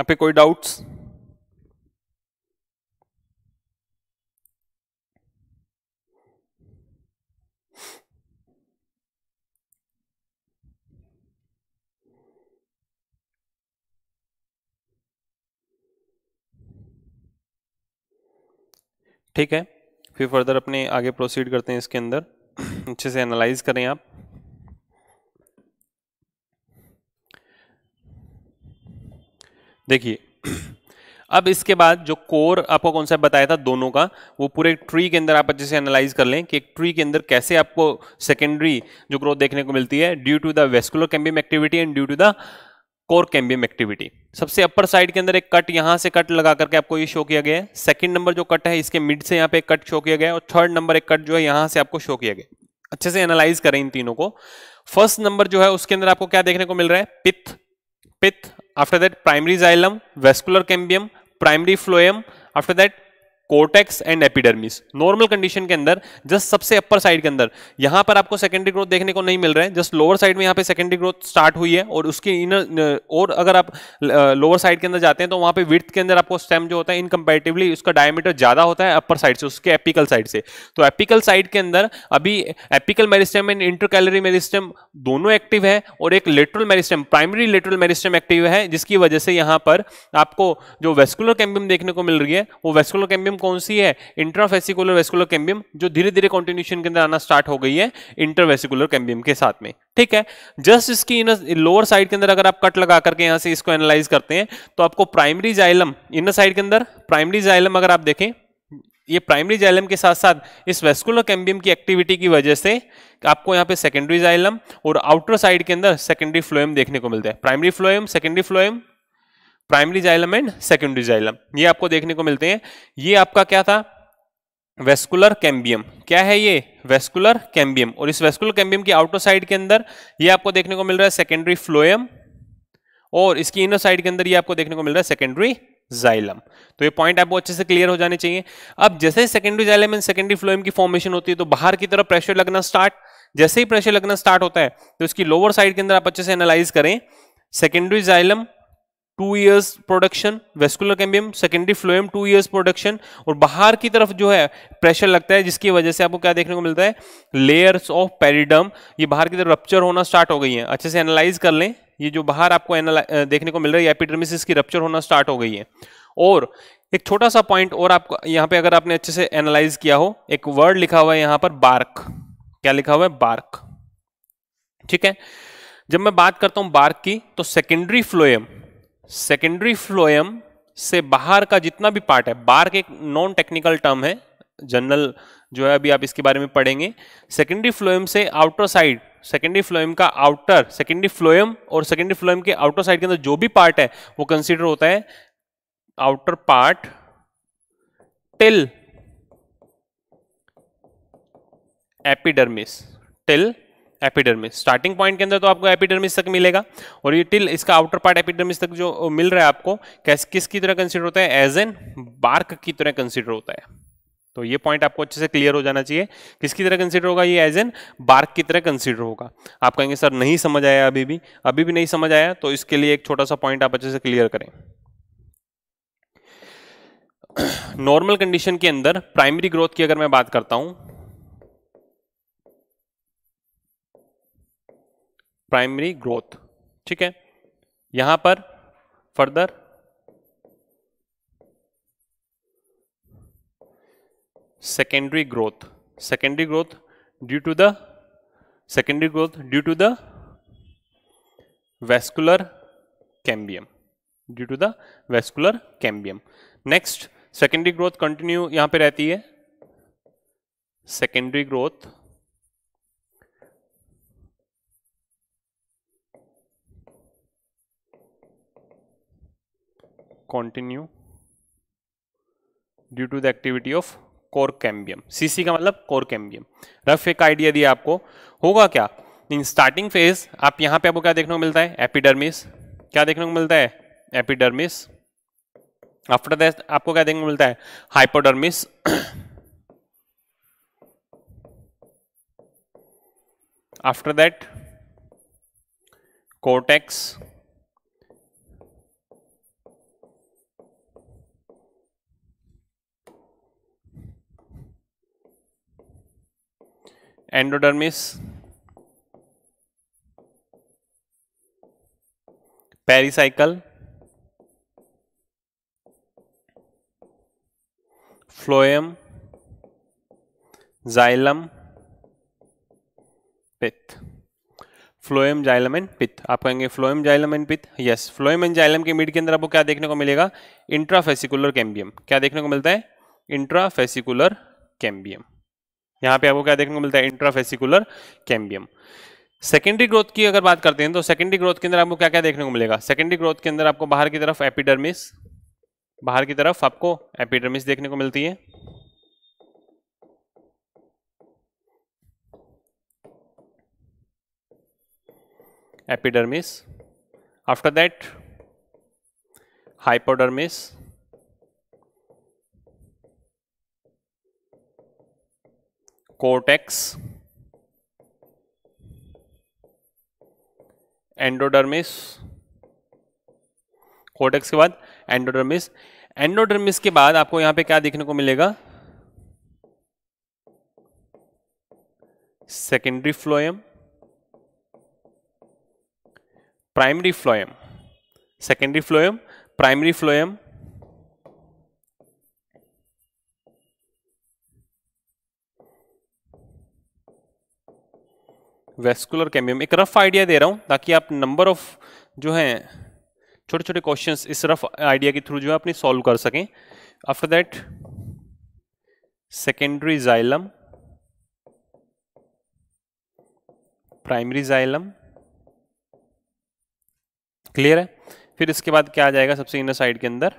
आपके कोई डाउट्स ठीक है फिर फर्दर अपने आगे प्रोसीड करते हैं इसके अंदर अच्छे से एनालाइज करें आप देखिए अब इसके बाद जो कोर आपको कॉन्सेप्ट बताया था दोनों का वो पूरे ट्री के अंदर आप अच्छे से एनालाइज कर लें कि एक ट्री के अंदर कैसे आपको सेकेंडरी जो ग्रोथ देखने को मिलती है due to the vascular cambium activity and due to the cork cambium activity सबसे अपर साइड के अंदर एक कट यहां से कट लगा करके आपको ये शो किया गया है सेकंड नंबर जो कट है इसके मिड से यहाँ पे एक कट शो किया गया और थर्ड नंबर एक कट जो है यहां से आपको शो किया गया अच्छे से एनालाइज करें इन तीनों को फर्स्ट नंबर जो है उसके अंदर आपको क्या देखने को मिल रहा है pith pith after that primary xylem vascular cambium primary phloem after that cortex and epidermis normal condition के अंदर जस्ट सबसे अपर साइड के अंदर यहां पर आपको सेकेंडरी ग्रोथ देखने को नहीं मिल रहा है जस्ट लोअर साइड में यहाँ पे सेकेंडरी ग्रोथ स्टार्ट हुई है और उसकी इनर और अगर आप लोअर साइड के अंदर जाते हैं तो वहां पे विथ के अंदर आपको स्टेम जो होता है इनकम्पेरेटिवली उसका डायमीटर ज्यादा होता है अपर साइड से उसके एपिकल साइड से तो एपिकल साइड के अंदर अभी apical meristem and intercalary meristem दोनों एक्टिव है और एक lateral meristem primary lateral meristem active है जिसकी वजह से यहाँ पर आपको जो वेस्कुलर कैम्बियम देखने को मिल रही है वो वेस्कुलर कैम्बियम कौन सी है इंट्राफेसिकुलर वेस्कुलर कैम्बियम जो धीरे धीरे कॉन्टिन्यूशन के अंदर आना स्टार्ट हो गई है इंटरवेसिकुलर कैम्बियम के साथ में ठीक है जस्ट इसकी इन लोअर साइड के अंदर अगर आप कट लगा करके यहां से इसको एनालाइज करते हैं तो आपको प्राइमरी जाइलम इनर साइड के अंदर प्राइमरी जाइलम अगर आप देखें ये प्राइमरी जाइलम के साथ साथ इस वेस्कुलर कैम्बियम की एक्टिविटी की वजह से आपको यहाँ पे सेकेंडरी जाइलम और आउटर साइड के अंदर सेकेंडरी फ्लोएम देखने को मिलता है primary phloem secondary phloem primary xylem and secondary xylem ये आपको देखने को मिलते हैं ये आपका क्या था वेस्कुलर कैम्बियम क्या है ये वेस्कुलर कैम्बियम और इस वेस्कुलर कैम्बियम की आउटर साइड के अंदर ये आपको देखने को मिल रहा है सेकेंडरी फ्लोएम और इसकी इनर साइड के अंदर ये आपको देखने को मिल रहा है सेकेंडरी जाइलम तो ये पॉइंट आपको अच्छे से क्लियर हो जाने चाहिए अब जैसे secondary xylem and secondary phloem की फॉर्मेशन होती है तो बाहर की तरफ प्रेशर लगना स्टार्ट जैसे ही प्रेशर लगना स्टार्ट होता है तो इसकी लोअर साइड के अंदर आप अच्छे से एनालाइज करें secondary xylem two years production vascular cambium secondary phloem two years production और बाहर की तरफ जो है प्रेशर लगता है जिसकी वजह से आपको क्या देखने को मिलता है लेयर्स ऑफ पेरिडम ये बाहर की तरफ रप्चर होना स्टार्ट हो गई है अच्छे से एनालाइज कर लें ये जो बाहर आपको देखने को मिल रहा है एपिडर्मिस की रप्चर होना स्टार्ट हो गई है और एक छोटा सा पॉइंट और आपको यहाँ पे अगर आपने अच्छे से एनालाइज किया हो एक वर्ड लिखा हुआ है यहाँ पर बार्क क्या लिखा हुआ है बार्क ठीक है जब मैं बात करता हूँ बार्क की तो सेकेंडरी फ्लोएम सेकेंडरी फ्लोएम से बाहर का जितना भी पार्ट है बार्क एक नॉन टेक्निकल टर्म है जनरल जो है अभी आप इसके बारे में पढ़ेंगे सेकेंडरी फ्लोएम से आउटर साइड सेकेंडरी फ्लोएम का आउटर सेकेंडरी फ्लोएम और सेकेंडरी फ्लोएम के आउटर साइड के अंदर जो भी पार्ट है वो कंसिडर होता है outer part till epidermis till epidermis starting point के अंदर तो आपको एपिडर्मिस तक मिलेगा और ये टिल इसका आउटर पार्ट एपिडर्मिस तक जो मिल रहा है आपको कैस किस की तरह कंसिडर होता है एज एन बार्क की तरह कंसिडर होता है तो ये पॉइंट आपको अच्छे से क्लियर हो जाना चाहिए किसकी तरह कंसिडर होगा ये एज एन बार्क की तरह कंसिडर होगा आप कहेंगे सर नहीं समझ आया अभी भी अभी भी नहीं समझ आया तो इसके लिए एक छोटा सा पॉइंट आप अच्छे से क्लियर करें नॉर्मल कंडीशन के अंदर प्राइमरी ग्रोथ की अगर मैं बात करता हूं प्राइमरी ग्रोथ ठीक है यहां पर further secondary growth secondary growth due to the secondary growth due to the vascular cambium due to the vascular cambium next secondary growth continue यहां पे रहती है secondary growth continue due to the activity of cork cambium CC का मतलब cork cambium rough एक idea दिया आपको होगा क्या इन स्टार्टिंग फेज आप यहां पे आपको क्या देखने को मिलता है एपिडर्मिस क्या देखने को मिलता है एपिडर्मिस आफ्टर दैट आपको क्या देखने को मिलता है hypodermis after that cortex endodermis pericycle phloem xylem pith phloem xylem and pith आप कहेंगे phloem xylem and pith yes phloem and xylem के मिड के अंदर आपको क्या देखने को मिलेगा इंट्राफेसिकुलर कैम्बियम क्या देखने को मिलता है इंट्राफेसिकुलर कैम्बियम यहाँ पे आपको क्या देखने को मिलता है इंट्राफेसिकुलर कैम्बियम सेकेंडरी ग्रोथ की अगर बात करते हैं तो सेकेंडरी ग्रोथ के अंदर आपको क्या क्या देखने को मिलेगा सेकेंडरी ग्रोथ के अंदर आपको बाहर की तरफ एपिडर्मिस बाहर की तरफ आपको एपिडर्मिस देखने को मिलती है epidermis after that hypodermis cortex endodermis cortex के बाद एंडोडर्मिस एंडोडर्मिस के बाद आपको यहां पे क्या देखने को मिलेगा secondary phloem primary phloem secondary phloem primary phloem vascular cambium एक रफ आइडिया दे रहा हूँ ताकि आप नंबर ऑफ जो हैं छोटे छोटे क्वेश्चंस इस रफ आइडिया के थ्रू जो है अपनी सॉल्व कर सकें after that secondary xylem primary xylem clear है फिर इसके बाद क्या आ जाएगा सबसे इनर साइड के अंदर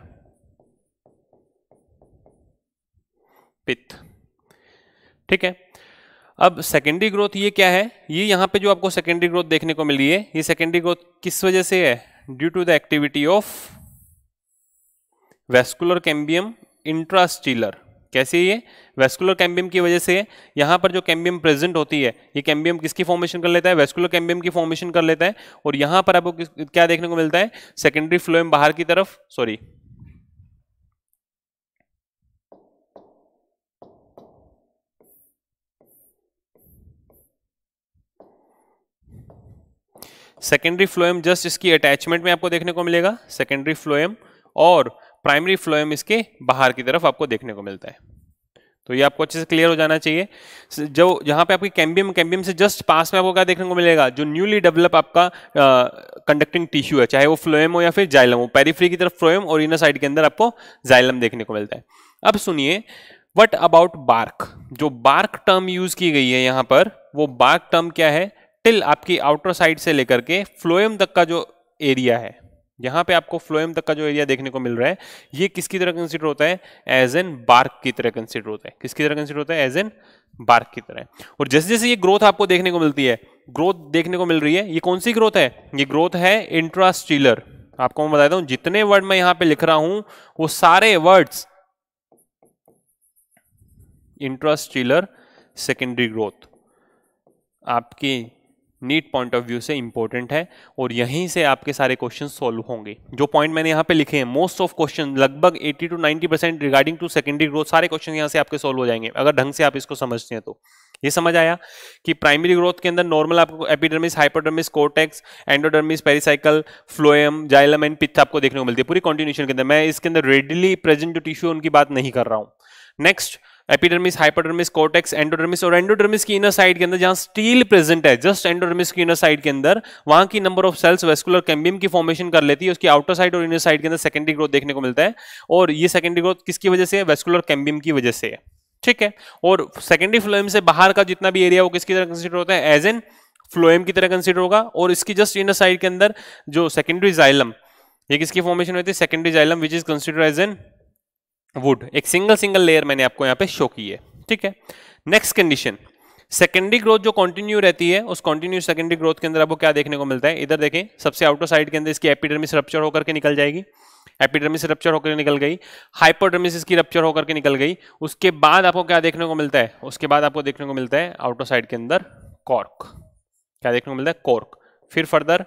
पित्त ठीक है अब सेकेंडरी ग्रोथ ये क्या है ये यहाँ पे जो आपको सेकेंडरी ग्रोथ देखने को मिली है ये सेकेंडरी ग्रोथ किस वजह से है due to the activity of vascular cambium intrastelar कैसे ये वेस्कुलर कैम्बियम की वजह से यहाँ पर जो कैम्बियम प्रेजेंट होती है ये कैम्बियम किसकी फॉर्मेशन कर लेता है वेस्कुलर कैम्बियम की फॉर्मेशन कर लेता है और यहाँ पर आपको क्या देखने को मिलता है सेकेंडरी फ्लोएम बाहर की तरफ सॉरी सेकेंडरी फ्लोएम जस्ट इसकी अटैचमेंट में आपको देखने को मिलेगा सेकेंडरी फ्लोएम और प्राइमरी फ्लोएम इसके बाहर की तरफ आपको देखने को मिलता है तो ये आपको अच्छे से क्लियर हो जाना चाहिए जो जहाँ पे आपकी कैम्बियम कैम्बियम से जस्ट पास में आपको क्या देखने को मिलेगा जो न्यूली डेवलप आपका कंडक्टिंग टिश्यू है चाहे वो फ्लोएम हो या फिर जाइलम हो पेरीफ्री की तरफ फ्लोएम और इनर साइड के अंदर आपको जाइलम देखने को मिलता है अब सुनिए वट अबाउट बार्क जो बार्क टर्म यूज की गई है यहाँ पर वो बार्क टर्म क्या है टिल आपकी आउटर साइड से लेकर के फ्लोएम तक का जो एरिया है यहाँ पे आपको फ्लोएम तक का जो एरिया देखने को मिल रहा है ये किसकी तरह कंसिडर होता है एज एन बार्क की तरह कंसिडर होता है किसकी तरह कंसिडर होता है एज एन बार्क की तरह और जैसे जैसे ये ग्रोथ आपको देखने को मिलती है ग्रोथ देखने को मिल रही है ये कौन सी ग्रोथ है ये ग्रोथ है इंट्रास्टीलर आपको मैं बताता हूं जितने वर्ड मैं यहां पे लिख रहा हूं वो सारे वर्ड्स इंट्रास्टीलर सेकेंडरी ग्रोथ आपकी नीट पॉइंट ऑफ व्यू से इंपॉर्टेंट है और यहीं से आपके सारे क्वेश्चन सॉल्व होंगे जो पॉइंट मैंने यहाँ पे लिखे हैं मोस्ट ऑफ क्वेश्चन लगभग 80 to 90 percent regarding to secondary growth सारे क्वेश्चन यहाँ से आपके सॉल्व हो जाएंगे अगर ढंग से आप इसको समझते हैं तो ये समझ आया कि प्राइमरी ग्रोथ के अंदर नॉर्मल आपको epidermis hypodermis cortex endodermis pericycle phloem xylem and pith आपको देखने को मिलती है पूरी कॉन्टिन्यूशन के अंदर मैं इसके अंदर रेडिली प्रेजेंट टिश्यू उनकी बात नहीं कर रहा हूँ next epidermis hypodermis cortex endodermis और एंडोडर्मिस की इनर साइड के अंदर जहां स्टील प्रेजेंट है जस्ट एंडोडर्मिस की इनर साइड के अंदर वहां की number of cells vascular cambium की फॉर्मेशन कर लेती है उसकी आउटर साइड और इनर साइड के अंदर सेकेंडरी ग्रोथ देखने को मिलता है और ये सेकेंडरी ग्रोथ किसकी वजह से है वेस्कुलर कैम्बियम की वजह से है ठीक है और सेकेंडरी फ्लोएम से बाहर का जितना भी एरिया वो किसकी तरह कंसिडर होता है एज एन फ्लोएम की तरह कंसिडर होगा और इसकी जस्ट इनर साइड के अंदर जो सेकेंडरी जाइलम ये किसकी फॉर्मेशन होती है secondary xylem which is consider as an wood एक सिंगल सिंगल लेयर मैंने आपको यहाँ पे शो की है ठीक है नेक्स्ट कंडीशन सेकेंडरी ग्रोथ जो कंटिन्यू रहती है उस कंटिन्यू सेकेंडरी ग्रोथ के अंदर आपको क्या देखने को मिलता है इधर देखें सबसे आउटर साइड के अंदर इसकी एपिडर्मिस रप्चर होकर के निकल जाएगी एपिडर्मिस रप्चर होकर निकल गई हाइपोडर्मिस इसकी रप्चर होकर के निकल गई उसके बाद आपको क्या देखने को मिलता है उसके बाद आपको देखने को मिलता है आउटर साइड के अंदर कॉर्क क्या देखने को मिलता है कॉर्क फिर फर्दर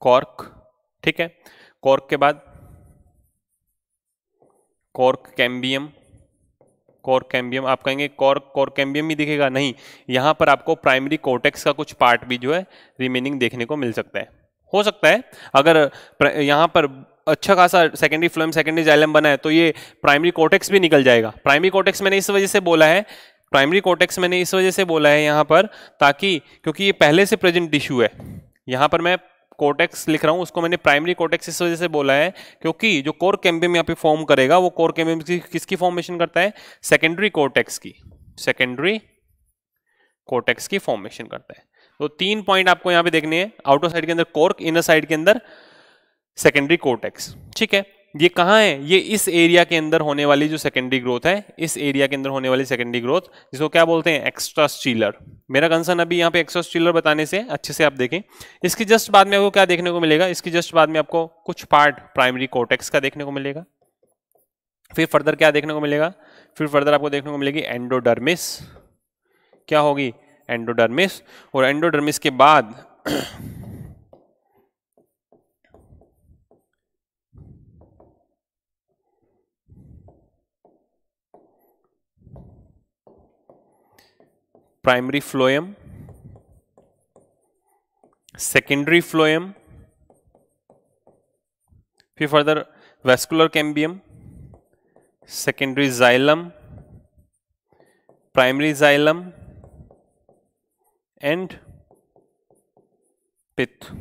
कॉर्क ठीक है कॉर्क के बाद कॉर्क कैम्बियम कॉर्क कैम्बियम आप कहेंगे कॉर्क कॉर्क कैम्बियम भी दिखेगा नहीं यहां पर आपको प्राइमरी कोटेक्स का कुछ पार्ट भी जो है रिमेनिंग देखने को मिल सकता है हो सकता है अगर यहाँ पर अच्छा खासा सेकेंडरी फ्लोएम सेकेंडरी जाइलम बना है तो ये प्राइमरी कोटेक्स भी निकल जाएगा प्राइमरी कोटेक्स मैंने इस वजह से बोला है प्राइमरी कोटेक्स मैंने इस वजह से बोला है यहाँ पर ताकि क्योंकि ये पहले से प्रेजेंट टिश्यू है यहाँ पर मैं कोटेक्स लिख रहा हूँ उसको मैंने प्राइमरी कोटेक्स इस वजह से बोला है क्योंकि जो कोर कैम्बियम यहाँ पे फॉर्म करेगा वो कोर कैम्बियम की किसकी फॉर्मेशन करता है सेकेंडरी कोटेक्स की सेकेंडरी कोटेक्स की फॉर्मेशन करता है तो तीन पॉइंट आपको यहाँ पे देखने हैं आउटर साइड के अंदर कोर्क इनर साइड के अंदर सेकेंडरी कोटेक्स ठीक है ये कहाँ है ये इस एरिया के अंदर होने वाली जो सेकेंडरी ग्रोथ है इस एरिया के अंदर होने वाली सेकेंडरी ग्रोथ जिसको क्या बोलते हैं एक्स्ट्रा स्टीलर मेरा कंसर्न अभी यहाँ पे एक्स्ट्रा स्टीलर बताने से अच्छे से आप देखें इसकी जस्ट बाद में आपको क्या देखने को मिलेगा इसकी जस्ट बाद में आपको कुछ पार्ट प्राइमरी कोटेक्स का देखने को मिलेगा फिर फर्दर क्या देखने को मिलेगा फिर फर्दर आपको देखने को मिलेगी एंडोडर्मिस क्या होगी एंडोडर्मिस और एंडोडर्मिस के बाद primary phloem, secondary phloem, फिर further vascular cambium, secondary xylem, primary xylem, and pith.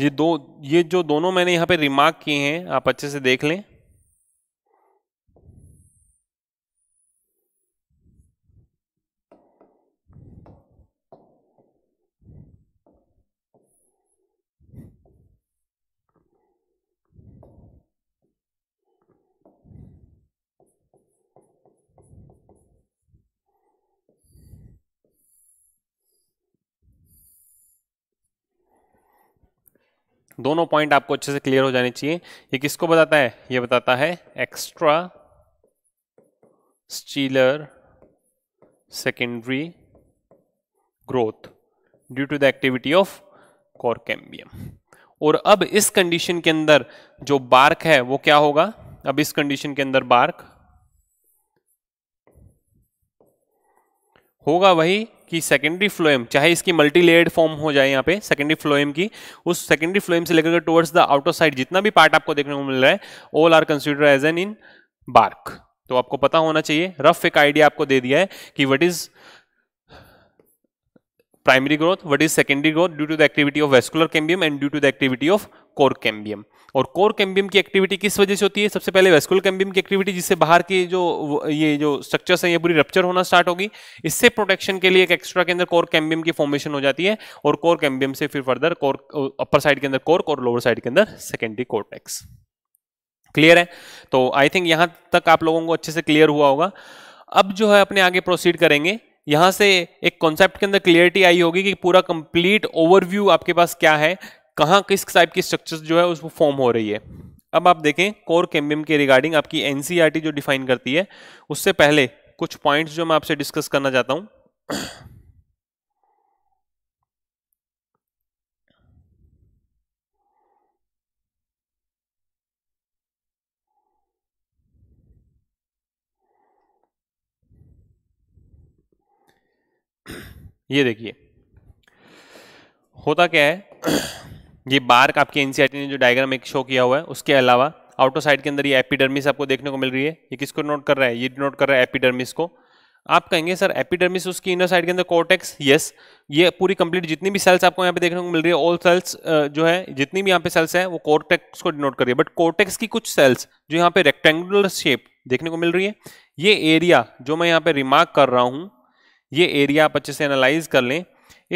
ये दो ये जो दोनों मैंने यहाँ पे रिमार्क किए हैं आप अच्छे से देख लें दोनों पॉइंट आपको अच्छे से क्लियर हो जाने चाहिए ये किसको बताता है ये बताता है extra stealer secondary growth due to the activity of cambium और अब इस कंडीशन के अंदर जो बार्क है वो क्या होगा अब इस कंडीशन के अंदर बार्क होगा वही कि सेकेंडरी फ्लोएम चाहे इसकी मल्टी लेयर्ड फॉर्म हो जाए यहाँ पे सेकेंडरी फ्लोएम की उस सेकेंडरी फ्लोएम से लेकर टुवर्ड्स द आउटर साइड जितना भी पार्ट आपको देखने को मिल रहा है all are consider as an in bark तो आपको पता होना चाहिए रफ एक आइडिया आपको दे दिया है कि what is primary growth what is secondary growth due to the activity of vascular cambium and due to the activity of cork cambium और कोर कैम्बियम की एक्टिविटी किस वजह से होती है सबसे पहले वेस्कुलर कैम्बियम की एक्टिविटी जिससे बाहर की जो ये जो स्ट्रक्चर्स हैं ये पूरी रप्चर होना स्टार्ट होगी इससे प्रोटेक्शन के लिए एक एक्स्ट्रा के अंदर कोर कैम्बियम की फॉर्मेशन हो जाती है और कोर कैम्बियम से फिर फर्दर कोर अपर साइड के अंदर कोर्क और लोअर साइड के अंदर सेकेंडरी कोर्टेक्स क्लियर है तो आई थिंक यहां तक आप लोगों को अच्छे से क्लियर हुआ होगा अब जो है अपने आगे प्रोसीड करेंगे यहां से एक कॉन्सेप्ट के अंदर क्लियरिटी आई होगी कि पूरा कंप्लीट ओवरव्यू आपके पास क्या है कहाँ किस टाइप की स्ट्रक्चर जो है उसको फॉर्म हो रही है अब आप देखें कोर कैम्बियम के रिगार्डिंग आपकी एनसीईआरटी e जो डिफाइन करती है उससे पहले कुछ पॉइंट्स जो मैं आपसे डिस्कस करना चाहता हूँ ये देखिए होता क्या है ये बार्क आपकी एनसीआरटी e ने जो डायग्राम एक शो किया हुआ है उसके अलावा आउटोसाइड के अंदर ये एपिडर्मिस आपको देखने को मिल रही है ये किसको नोट कर रहा है ये नोट कर रहा है एपिडर्मिस को आप कहेंगे सर एपिडर्मिस उसकी इनर साइड के अंदर कोटेक्स यस ये पूरी कंप्लीट जितनी भी सेल्स आपको यहाँ पे देखने को मिल रही है ऑल सेल्स जो है जितनी भी यहाँ पे सेल्स है वो कोटेक्स को डिनोट कर रही है बट कोटेक्स की कुछ सेल्स जो यहाँ पे रेक्टेंगुलर शेप देखने को मिल रही है ये एरिया जो मैं यहाँ पे रिमार्क कर रहा हूँ ये एरिया आप अच्छे से एनालाइज कर लें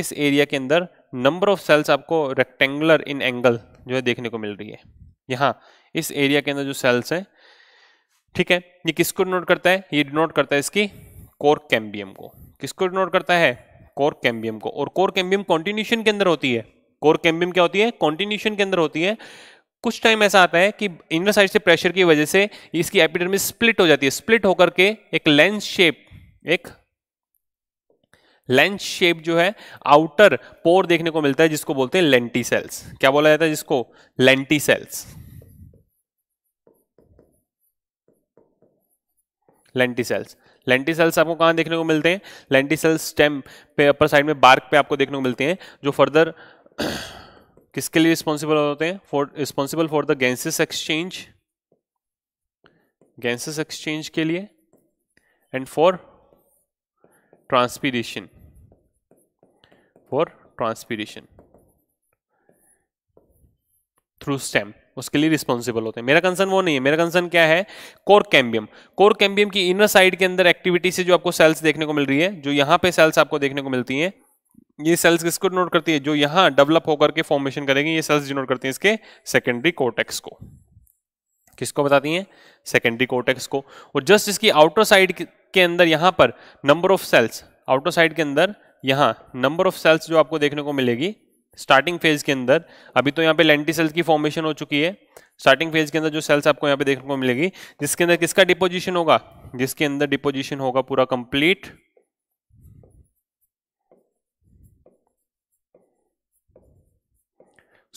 इस एरिया के अंदर नंबर ऑफ सेल्स आपको रेक्टेंगुलर इन एंगल जो है देखने को मिल रही है यहाँ इस एरिया के अंदर जो सेल्स हैं ठीक है ये किसको डिनोट करता है ये डिनोट करता है इसकी कोर कैम्बियम को किसको डिनोट करता है कोर कैम्बियम को और कोर कैम्बियम कॉन्टिन्यूशन के अंदर होती है कोर कैम्बियम क्या होती है कॉन्टिन्यूशन के अंदर होती है कुछ टाइम ऐसा आता है कि इनर साइड से प्रेशर की वजह से इसकी एपिडर्मिस स्प्लिट हो जाती है स्प्लिट होकर के एक लेंस शेप एक लेंस शेप जो है आउटर पोर देखने को मिलता है जिसको बोलते हैं लेंटी सेल्स क्या बोला जाता है जिसको lenticels lenticels lenticels आपको कहां देखने को मिलते हैं लेंटी सेल्स स्टेम पे अपर साइड में बार्क पे आपको देखने को मिलते हैं जो फर्दर किसके लिए रिस्पॉन्सिबल होते हैं for responsible for the gaseous exchange gaseous exchange के लिए and for transpiration for transpiration through stem उसके लिए रिस्पॉन्सिबल होते हैं मेरा कंसर्न वो नहीं है मेरा कंसर्न क्या है कोर कैम्बियम कोर कैम्बियम की इनर साइड के अंदर एक्टिविटी से जो आपको सेल्स देखने को मिल रही है जो यहाँ पे सेल्स आपको देखने को मिलती हैं ये सेल्स किसको डिनोट करती है जो यहाँ डेवलप होकर के फॉर्मेशन करेंगे ये सेल्स डिनोट करती हैं इसके सेकेंडरी कोटेक्स को किसको बताती हैं सेकेंडरी कोटेक्स को और जस्ट इसकी आउटर साइड के अंदर यहाँ पर number of cells outer side के अंदर यहाँ नंबर ऑफ सेल्स जो आपको देखने को मिलेगी स्टार्टिंग फेज के अंदर अभी तो यहाँ पे लेंटी सेल्स की फॉर्मेशन हो चुकी है स्टार्टिंग फेज के अंदर जो सेल्स आपको यहाँ पे देखने को मिलेगी जिसके अंदर किसका डिपोजिशन होगा जिसके अंदर डिपोजिशन होगा पूरा कंप्लीट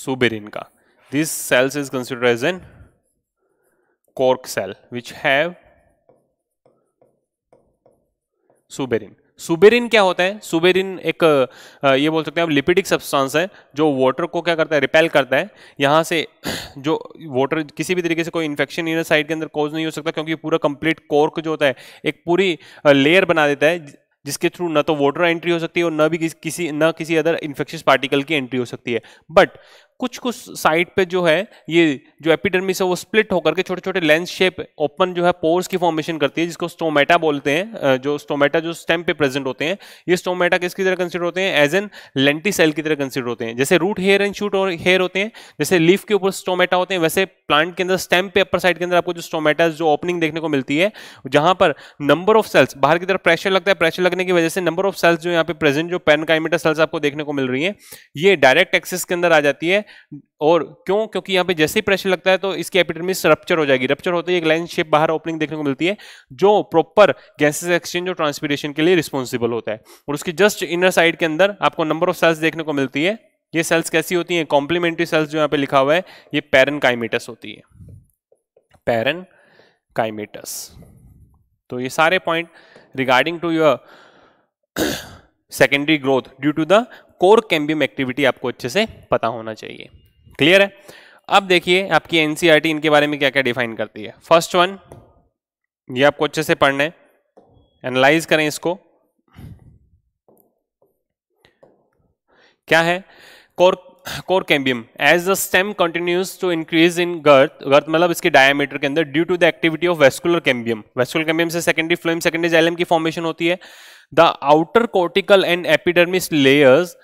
सुबेरिन का this cells is consider as an cork cell which have suberin suberin क्या होता है सुबेरिन एक ये बोल सकते हैं आप लिपिडिक सब्सटेंस है जो वाटर को क्या करता है रिपेल करता है यहाँ से जो वाटर किसी भी तरीके से कोई इन्फेक्शन इन साइड के अंदर कॉज नहीं हो सकता क्योंकि पूरा कंप्लीट कोर्क जो होता है एक पूरी लेयर बना देता है जिसके थ्रू ना तो वाटर एंट्री हो सकती है और ना भी किसी न किसी अदर इन्फेक्शियस पार्टिकल की एंट्री हो सकती है बट कुछ कुछ साइड पे जो है ये जो एपिडर्मिस है वो स्प्लिट होकर के छोटे छोटे लेंस शेप ओपन जो है पोर्स की फॉर्मेशन करती है जिसको स्टोमेटा बोलते हैं जो स्टोमेटा जो स्टेम पे प्रेजेंट होते हैं ये स्टोमेटा किसकी तरह कंसिडर होते हैं एज एन लेंटी सेल की तरह कंसिडर होते हैं जैसे रूट हेयर एंड शूट और हेयर होते हैं जैसे लीफ के ऊपर स्टोमेटा होते हैं वैसे प्लांट के अंदर स्टेम पे अपर साइड के अंदर आपको जो स्टोमेटा जो ओपनिंग देखने को मिलती है जहां पर नंबर ऑफ सेल्स बाहर की तरफ प्रेशर लगता है प्रेशर लगने की वजह से नंबर ऑफ सेल्स जो यहाँ पे प्रेजेंट जो पेनकाइमेटा सेल्स आपको देखने को मिल रही है ये डायरेक्ट एक्सेस के अंदर आ जाती है और क्यों क्योंकि यहाँ पे जैसे ही प्रेशर लगता है तो इसकी एपिडर्मिस रप्चर हो जाएगी रप्चर होते ही एक लाइन शेप बाहर ओपनिंग देखने को मिलती है जो प्रॉपर गैसेस एक्सचेंज और ट्रांसपीरेशन के लिए रिस्पॉन्सिबल होता है और उसके जस्ट इनर साइड के अंदर आपको नंबर ऑफ सेल्स देखने को मिलती है ये सेल्स कैसी होती हैं कॉम्प्लीमेंट्री सेल्स जो यहाँ पे लिखा हुआ है ये पैरन काइमेटस होती है पैरन काइमेटस तो ये सारे point regarding to your secondary growth due to the cork cambium activity आपको अच्छे से पता होना चाहिए क्लियर है अब देखिए आपकी एनसीईआरटी e इनके बारे में क्या क्या डिफाइन करती है फर्स्ट वन ये आपको अच्छे से पढ़ना है एनालाइज करें इसको क्या है cork cork cambium as the stem continues to increase in girth girth मतलब इसके डायमीटर के अंदर due to the activity of vascular cambium vascular cambium से सेकेंडरी फ्लोइम सेकेंडरी जाइलम की फॉर्मेशन होती है the outer cortical and epidermis layers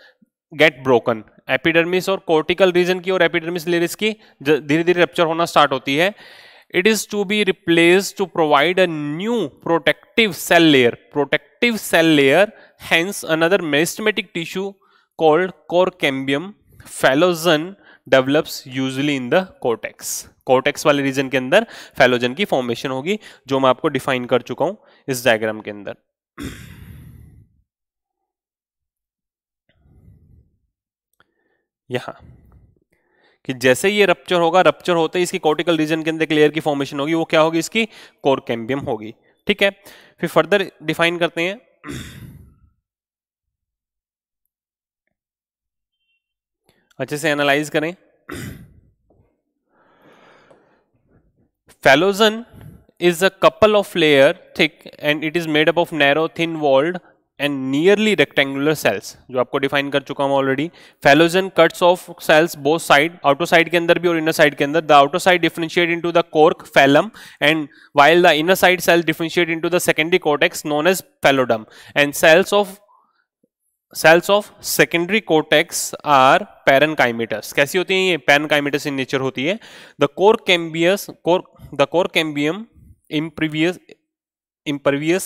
get broken epidermis और cortical region की और एपिडर्मिस layers की धीरे धीरे rupture होना स्टार्ट होती है it is to be replace to provide a new protective cell layer protective cell layer hence another meristematic tissue called corcambium phallogen develops usually in the cortex cortex वाले region के अंदर phellogen की formation होगी जो मैं आपको define कर चुका हूं इस डायग्राम के अंदर यहां कि जैसे ये रप्चर होगा रप्चर होते ही इसकी कॉर्टिकल रीजन के अंदर क्लियर की फॉर्मेशन होगी वो क्या होगी इसकी कोर कैम्बियम होगी ठीक है फिर फर्दर डिफाइन करते हैं अच्छे से एनालाइज करें phellogen is a couple of layer thick and it is made up of narrow thin walled and nearly rectangular cells जो आपको डिफाइन कर चुका हूं already phellogen cuts off cells both side outer side के अंदर भी और इनर साइड के अंदर the outer side differentiate into the cork phellem and while the inner side cells differentiate into the secondary cortex known as phelloderm and cells of cells of secondary cortex are पैरन parenchymatous कैसी होती है ये barren parenchymatous इन nature होती है the cork cambium cork the cork cambium impervious impervious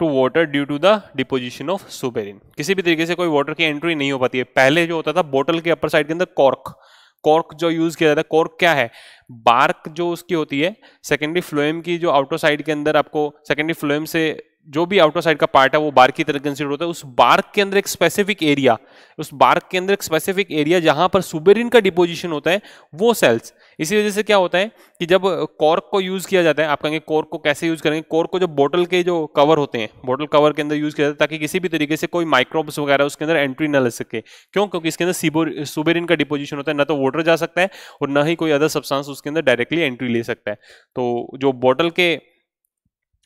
to water due to the deposition of suberin किसी भी तरीके से कोई वाटर की एंट्री नहीं हो पाती है पहले जो होता था बोटल के अपर साइड के अंदर कॉर्क कॉर्क जो यूज किया जाता है कॉर्क क्या है बार्क जो उसकी होती है सेकेंडरी फ्लोएम की जो आउटर साइड के अंदर आपको सेकेंडरी फ्लोएम से जो भी आउटर साइड का पार्ट है वो बार्क की तरह कंसिडर होता है उस बार्क के अंदर एक स्पेसिफिक एरिया उस बार्क के अंदर एक स्पेसिफिक एरिया जहां पर सुबेरिन का डिपोजिशन होता है वो सेल्स इसी वजह से क्या होता है कि जब कॉर्क को यूज किया जाता है आप कहेंगे कॉर्क को कैसे यूज करेंगे कॉर्क को जब बोटल के जो कवर होते हैं बोटल कवर के अंदर यूज किया जाता है ताकि किसी भी तरीके से कोई माइक्रोब्स वगैरह उसके अंदर एंट्री ना ले सके क्यों क्योंकि इसके अंदर सुबेरिन का डिपोजिशन होता है ना तो वाटर जा सकता है और ना ही कोई अदर सब्सटेंस उसके अंदर डायरेक्टली एंट्री ले सकता है तो जो बोटल के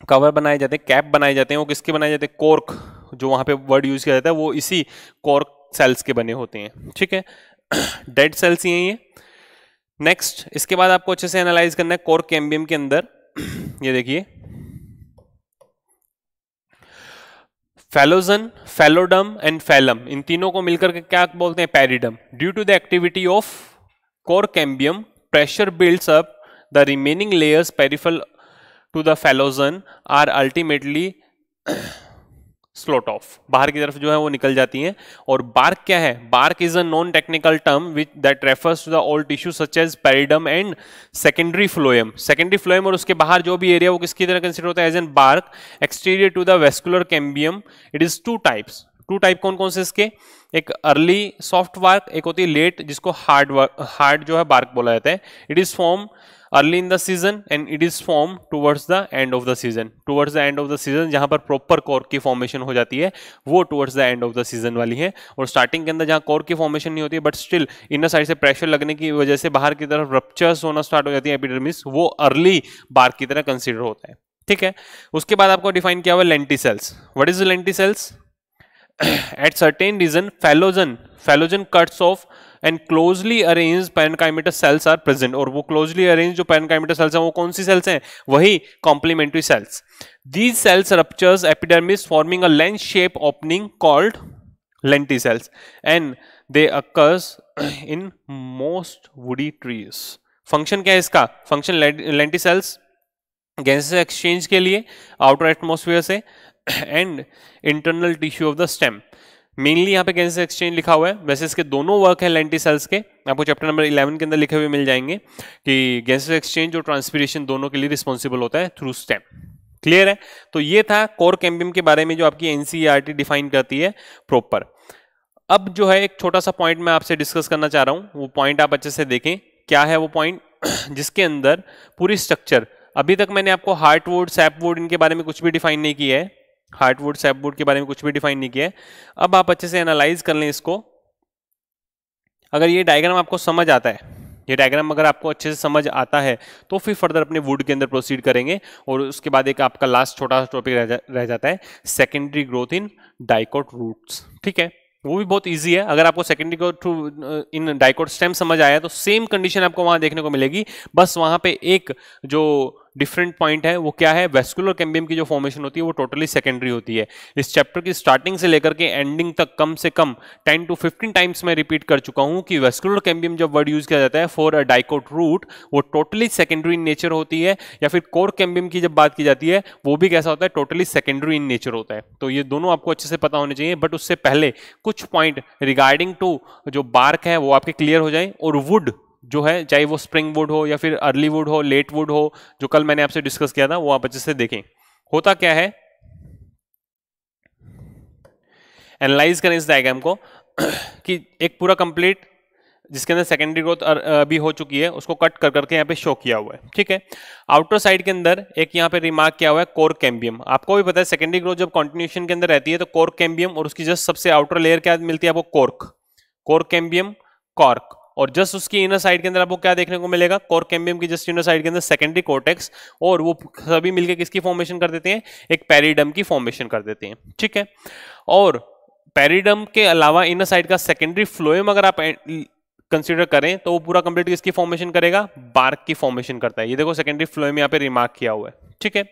कवर बनाए जाते हैं कैप बनाए जाते हैं वो किसके बनाए जाते हैं कोर्क जो वहाँ पे वर्ड यूज़ किया जाता है वो इसी कोर्क सेल्स के बने होते हैं ठीक है डेड सेल्स ही हैं ये नेक्स्ट इसके बाद आपको अच्छे से एनालाइज करना है कोर्क एम्बियम के अंदर ये देखिए फेलोजन फेलोडम एंड फैलम इन तीनों को मिलकर के क्या बोलते हैं periderm due to the activity of cork cambium pressure builds up the remaining layers peripheral to the phellogen are ultimately sloughed off बाहर की तरफ जो है वो निकल जाती हैं और बार्क क्या है bark is a non technical term which that refers to the all tissue such as periderm and secondary phloem secondary phloem और उसके बाहर जो भी एरिया वो किसकी तरह कंसिडर होता है as an bark exterior to the vascular cambium it is two types two type कौन कौन से इसके एक अर्ली सॉफ्ट वार्क एक होती है लेट जिसको हार्ड वर्क हार्ड जो है बार्क बोला जाता है it is form early in the season and it is form towards the end of the season towards the end of the season जहां पर प्रॉपर कोर की फॉर्मेशन हो जाती है वो towards the end of the season वाली है और स्टार्टिंग के अंदर जहां कोर की फॉर्मेशन नहीं होती है बट स्टिल इनर साइड से प्रेशर लगने की वजह से बाहर की तरफ रप्चर्स होना स्टार्ट हो जाती है एपिडर्मिस वो अर्ली बार्क की तरह कंसिडर होता है ठीक है उसके बाद आपको डिफाइन किया हुआ lenticels what is lenticels at certain region phellogen phellogen cuts off and closely arrange parenchymatous cells are present और वो क्लोजली अरेंज जो पैनकाइमेटर सेल्स हैं वो कौन सी सेल्स हैं वही complementary cells these cells ruptures epidermis forming a lens shape opening called lenticels and they occurs in most woody trees function क्या है इसका function lenticels gases exchange के लिए आउटर एटमोसफियर से and internal tissue of the stem mainly यहाँ पे cancer exchange लिखा हुआ है वैसे इसके दोनों वर्क है लेंटी सेल्स के आपको चैप्टर नंबर 11 के अंदर लिखे हुए मिल जाएंगे कि कैंसर एक्सचेंज और ट्रांसपीरेशन दोनों के लिए रिस्पॉन्सिबल होता है थ्रू स्टेम क्लियर है तो ये था कोर कैम्बियम के बारे में जो आपकी एनसीईआरटी डिफाइन e करती है प्रॉपर अब जो है एक छोटा सा पॉइंट मैं आपसे डिस्कस करना चाह रहा हूँ वो पॉइंट आप अच्छे से देखें क्या है वो पॉइंट जिसके अंदर पूरी स्ट्रक्चर अभी तक मैंने आपको हार्ट वोड सैप वोड इनके बारे में कुछ भी डिफाइन नहीं किया है हार्डवुड सैपवुड के बारे में कुछ भी डिफाइन नहीं किया है अब आप अच्छे से एनालाइज कर लें इसको अगर ये डायग्राम आपको समझ आता है ये डायग्राम अगर आपको अच्छे से समझ आता है तो फिर फर्दर अपने वुड के अंदर प्रोसीड करेंगे और उसके बाद एक आपका लास्ट छोटा सा टॉपिक रह, जा, रह जाता है secondary growth in dicot roots ठीक है वो भी बहुत इजी है अगर आपको secondary growth through in dicot stem समझ आया तो सेम कंडीशन आपको वहां देखने को मिलेगी बस वहां पे एक जो डिफरेंट पॉइंट है वो क्या है वेस्कुलर कैम्बियम की जो फॉर्मेशन होती है वो टोटली सेकेंडरी होती है इस चैप्टर की स्टार्टिंग से लेकर के एंडिंग तक कम से कम टेन टू फिफ्टीन टाइम्स मैं रिपीट कर चुका हूँ कि वेस्कुलर कैम्बियम जब वर्ड यूज किया जाता है फॉर अ डाइकोट रूट वो टोटली सेकेंडरी इन नेचर होती है या फिर कोर कैम्बियम की जब बात की जाती है वो भी कैसा होता है टोटली सेकेंडरी इन नेचर होता है तो ये दोनों आपको अच्छे से पता होने चाहिए बट उससे पहले कुछ पॉइंट रिगार्डिंग टू जो बार्क है वो आपके क्लियर हो जाए और वुड जो है चाहे वो स्प्रिंग वुड हो या फिर अर्ली वुड हो लेट वुड हो जो कल मैंने आपसे डिस्कस किया था वो आप अच्छे से देखें होता क्या है एनालाइज करें इस डायग्राम को कि एक पूरा कंप्लीट जिसके अंदर सेकेंडरी ग्रोथ अभी हो चुकी है उसको कट कर करके यहाँ पे शो किया हुआ है ठीक है आउटर साइड के अंदर एक यहाँ पे रिमार्क किया हुआ है कोर कैम्बियम आपको भी पता है सेकेंडरी ग्रोथ जब कॉन्टिन्यूशन के अंदर रहती है तो कोर कैम्बियम और उसकी जस्ट सबसे आउटर लेयर क्या मिलती है आपको कोर्क कोर कैम्बियम कॉर्क और जस्ट उसकी इनर साइड के अंदर आपको क्या देखने को मिलेगा कोर कैम्बियम की जस्ट इनर साइड के अंदर सेकेंडरी कोर्टेक्स और वो सभी मिलकर किसकी फॉर्मेशन कर देते हैं एक पेरिडम की फॉर्मेशन कर देते हैं ठीक है और पेरिडम के अलावा इनर साइड का सेकेंडरी फ्लोएम अगर आप कंसिडर करें तो वो पूरा कंप्लीट किसकी फॉर्मेशन करेगा बार्क की फॉर्मेशन करता है ये देखो सेकेंडरी फ्लोएम यहाँ पे रिमार्क किया हुआ है ठीक है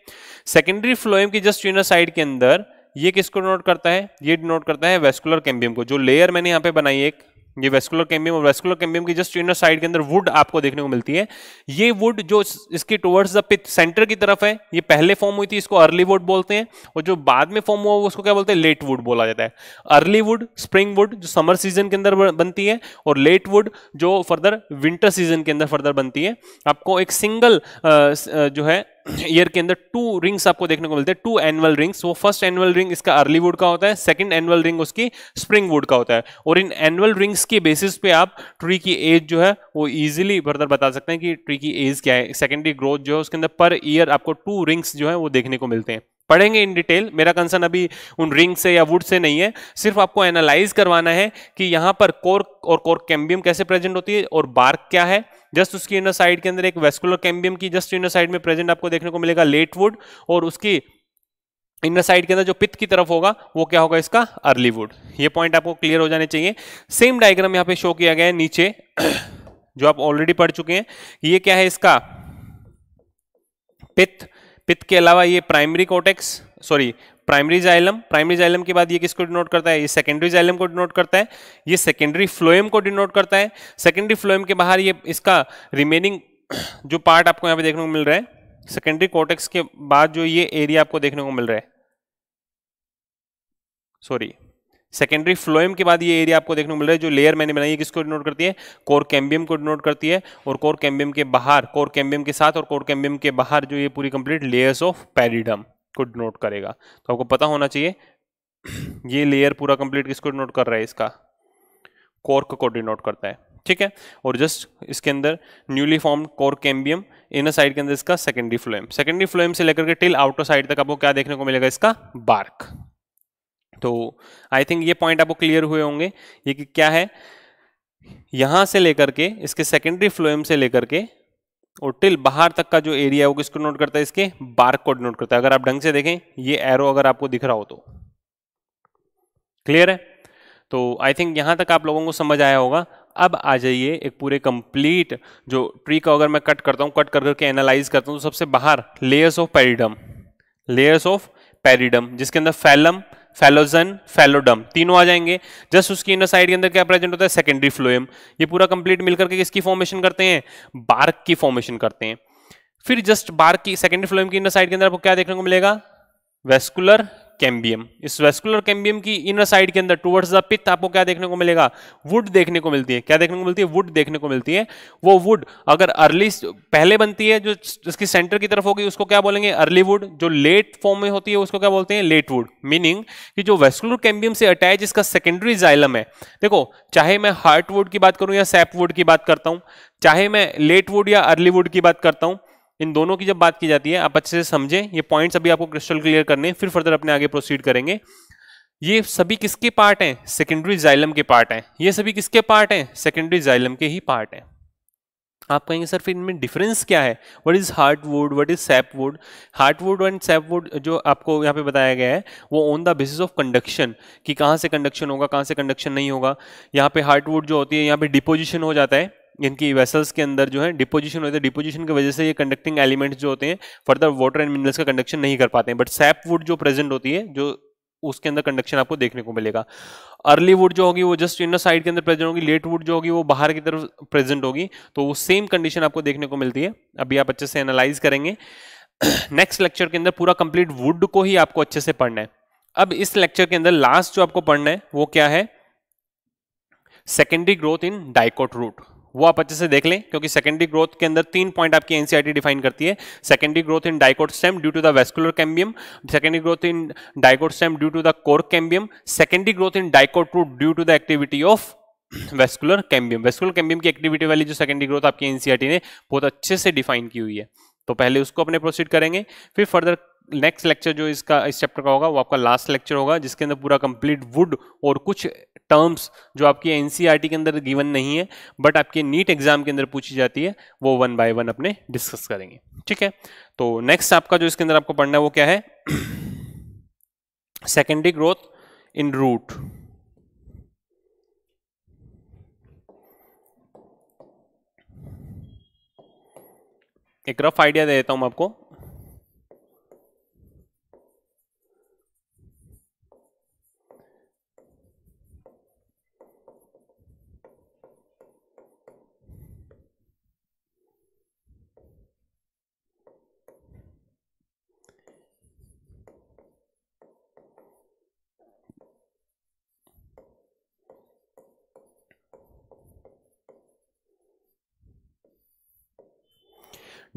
सेकेंडरी फ्लोएम की जस्ट इनर साइड के अंदर ये किसको डिनोट करता है ये डिनोट करता है वेस्कुलर कैम्बियम को जो लेयर मैंने यहाँ पे बनाई एक ये वेस्कुलर कैम्बियम और वेस्कुलर कैम्बियम की जस्ट इनर साइड के अंदर वुड आपको देखने को मिलती है ये वुड जो इसकी टुवर्ड्स द पिथ सेंटर की तरफ है ये पहले फॉर्म हुई थी इसको अर्ली वुड बोलते हैं और जो बाद में फॉर्म हुआ उसको क्या बोलते हैं लेट वुड बोला जाता है अर्ली वुड स्प्रिंग वुड जो समर सीजन के अंदर बनती है और लेट वुड जो फर्दर विंटर सीजन के अंदर फर्दर बनती है आपको एक सिंगल जो है ईयर के अंदर टू रिंग्स आपको देखने को मिलते हैं टू एनुअल रिंग्स वो फर्स्ट एनुअल रिंग इसका अर्ली वुड का होता है सेकंड एनुअल रिंग उसकी स्प्रिंग वुड का होता है और इन एनुअल रिंग्स के बेसिस पे आप ट्री की एज जो है वो इजीली फर्दर बता सकते हैं कि ट्री की एज क्या है सेकेंडरी ग्रोथ जो है उसके अंदर पर ईयर आपको टू रिंग्स जो है वो देखने को मिलते हैं पढ़ेंगे इन डिटेल मेरा कंसर्न अभी उन रिंग से या वुड से नहीं है सिर्फ आपको एनालाइज करवाना है कि यहाँ पर कोर्क और कोर्क कैम्बियम कैसे प्रेजेंट होती है और बार्क क्या है जस्ट उसकी इनर साइड के अंदर एक वेस्कुलर कैम्बियम की जस्ट इनर साइड में प्रेजेंट आपको देखने को मिलेगा लेटवुड और उसकी इनर साइड के अंदर जो पित्त की तरफ होगा वो क्या होगा इसका अर्लीवुड ये पॉइंट आपको क्लियर हो जाने चाहिए सेम डायग्राम यहाँ पे शो किया गया है नीचे जो आप ऑलरेडी पढ़ चुके हैं ये क्या है इसका पित्त पित्त के अलावा ये primary cortex sorry primary xylem primary xylem के बाद ये किसको डिनोट करता है ये सेकेंडरी जाइलम को डिनोट करता है ये सेकेंडरी फ्लोएम को डिनोट करता है सेकेंडरी फ्लोएम के बाहर ये इसका रिमेनिंग जो पार्ट आपको यहाँ पे देखने को मिल रहा है सेकेंडरी कोटेक्स के बाद जो ये एरिया आपको देखने को मिल रहा है सॉरी सेकेंडरी फ्लोएम के बाद ये एरिया आपको देखने को मिल रहा है जो लेयर मैंने बनाई है किसको डिनोट करती है कोर कैम्बियम को डिनोट करती है और कोर कैम्बियम के बाहर कोर कैम्बियम के साथ और कोर कैम्बियम के बाहर जो ये पूरी कंप्लीट लेयर्स ऑफ पेरिडम को डिनोट करेगा तो आपको पता होना चाहिए ये लेयर पूरा कंप्लीट किसको डिनोट कर रहा है इसका कॉर्क को डिनोट करता है ठीक है और जस्ट इसके अंदर newly form cork cambium inner side के अंदर इसका सेकेंडरी फ्लोएम सेकेंडरी फ्लोएम से लेकर के टिल आउटर साइड तक आपको क्या देखने को मिलेगा इसका बार्क तो आई थिंक ये पॉइंट आपको क्लियर हुए होंगे ये कि क्या है यहां से लेकर के इसके सेकेंडरी फ्लोएम से लेकर के और टिल बाहर तक का जो एरिया है वो किसको नोट करता है इसके बार कोड नोट करता है अगर आप ढंग से देखें ये एरो अगर आपको दिख रहा हो तो क्लियर है तो आई थिंक यहां तक आप लोगों को समझ आया होगा अब आ जाइए एक पूरे कंप्लीट जो ट्री का अगर मैं कट करता हूं कट कर करके एनालाइज करता हूं तो सबसे बाहर layers of periderm layers of periderm जिसके अंदर फैलम फेलोजन फेलोडम तीनों आ जाएंगे जस्ट उसकी इनर साइड के अंदर क्या प्रेजेंट होता है सेकेंडरी फ्लोएम ये पूरा कंप्लीट मिलकर के किसकी फॉर्मेशन करते हैं बार्क की फॉर्मेशन करते हैं फिर जस्ट बार्क की सेकेंडरी फ्लोएम की इनर साइड के अंदर आपको क्या देखने को मिलेगा वेस्कुलर कैम्बियम इस वेस्कुलर कैम्बियम की इनर साइड के अंदर टूवर्ड्स द पित्त आपको क्या देखने को मिलेगा वुड देखने को मिलती है क्या देखने को मिलती है वुड देखने को मिलती है वो वुड अगर अर्ली पहले बनती है जो इसकी सेंटर की तरफ होगी उसको क्या बोलेंगे अर्ली वुड जो लेट फॉर्म में होती है उसको क्या बोलते हैं लेट वुड मीनिंग कि जो वेस्कुलर कैम्बियम से अटैच इसका सेकेंडरी जाइलम है देखो चाहे मैं हार्ट वुड की बात करूँ या सैप वुड की बात करता हूँ चाहे मैं लेट वुड या अर्ली वुड की बात करता हूँ इन दोनों की जब बात की जाती है आप अच्छे से समझें ये पॉइंट्स अभी आपको क्रिस्टल क्लियर करने फिर फर्दर अपने आगे प्रोसीड करेंगे ये सभी किसके पार्ट हैं सेकेंडरी जाइलम के पार्ट हैं ये सभी किसके पार्ट हैं सेकेंडरी जाइलम के ही पार्ट हैं आप कहेंगे सर फिर इनमें डिफरेंस क्या है what is heart wood what is sap wood heart wood and sap wood जो आपको यहाँ पे बताया गया है वो on the basis of conduction कि कहाँ से कंडक्शन होगा कहाँ से कंडक्शन नहीं होगा यहाँ पे हार्ट वुड जो होती है यहाँ पे डिपोजिशन हो जाता है इनकी वेसल्स के अंदर जो है डिपोजिशन होते हैं डिपोजिशन की वजह से ये कंडक्टिंग एलिमेंट्स जो होते हैं फर्दर वाटर एंड मिनरल्स का कंडक्शन नहीं कर पाते हैं बट सैप वुड जो प्रेजेंट होती है जो उसके अंदर कंडक्शन आपको देखने को मिलेगा अर्ली वुड जो होगी वो जस्ट इनर साइड के अंदर प्रेजेंट होगी लेट वुड जो होगी वो बाहर की तरफ प्रेजेंट होगी तो वो सेम कंडीशन आपको देखने को मिलती है अभी आप अच्छे से एनालाइज करेंगे नेक्स्ट लेक्चर के अंदर पूरा कंप्लीट वुड को ही आपको अच्छे से पढ़ना है अब इस लेक्चर के अंदर लास्ट जो आपको पढ़ना है वो क्या है secondary growth in dicot root वो आप अच्छे से देख लें क्योंकि सेकेंडरी ग्रोथ के अंदर तीन पॉइंट आपकी एनसीआरटी डिफाइन e करती है secondary growth in dicot stem due to the vascular cambium secondary growth in dicot stem due to the cork cambium secondary growth in dicot root due to the activity of vascular cambium vascular cambium की activity वाली जो secondary growth आपकी NCERT e ने बहुत अच्छे से define की हुई है तो पहले उसको अपने प्रोसीड करेंगे फिर फर्दर नेक्स्ट लेक्चर जो इसका इस चैप्टर का होगा वो आपका लास्ट लेक्चर होगा जिसके अंदर पूरा कंप्लीट वुड और कुछ टर्म्स जो आपकी एन e के अंदर गिवन नहीं है बट आपके नीट एग्जाम के अंदर पूछी जाती है वो वन बाय वन अपने डिस्कस करेंगे ठीक है तो नेक्स्ट आपका जो इसके अंदर आपको पढ़ना है वो क्या है सेकेंडरी ग्रोथ इन रूट एक रफ आइडिया दे देता हूँ आपको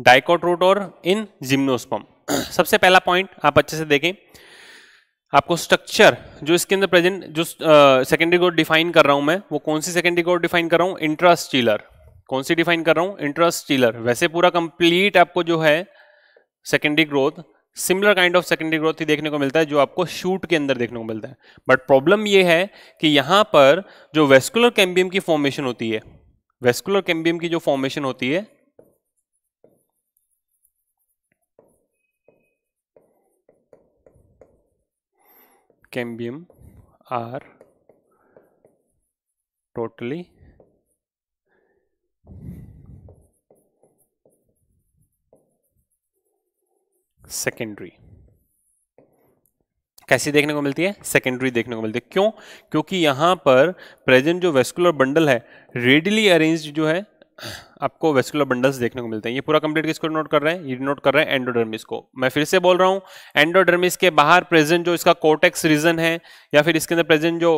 डाइकोट रूट और इन जिम्नोस्पम सबसे पहला पॉइंट आप अच्छे से देखें आपको स्ट्रक्चर जो इसके अंदर प्रेजेंट जो सेकेंडरी गोड डिफाइन कर रहा हूं मैं वो कौन सी सेकेंडरी गोड डिफाइन कर रहा हूँ इंट्रास्टीलर कौन सी डिफाइन कर रहा हूँ इंट्रास्टीलर वैसे पूरा कंप्लीट आपको जो है secondary growth similar kind of secondary growth ही देखने को मिलता है जो आपको शूट के अंदर देखने को मिलता है बट प्रॉब्लम ये है कि यहाँ पर जो वेस्कुलर कैम्बियम की फॉर्मेशन होती है वेस्कुलर कैम्बियम की जो फॉर्मेशन होती है cambium are totally सेकेंडरी कैसी देखने को मिलती है सेकेंडरी देखने को मिलती है क्यों क्योंकि यहां पर प्रेजेंट जो वेस्कुलर बंडल है रेडिली अरेंज्ड जो है आपको वेस्कुलर बंडल्स देखने को मिलते हैं ये पूरा कंप्लीट किसको नोट कर रहे हैं ये नोट कर रहे हैं एंडोडर्मिस को मैं फिर से बोल रहा हूँ एंडोडर्मिस के बाहर प्रेजेंट जो इसका कोटेक्स रीजन है या फिर इसके अंदर प्रेजेंट जो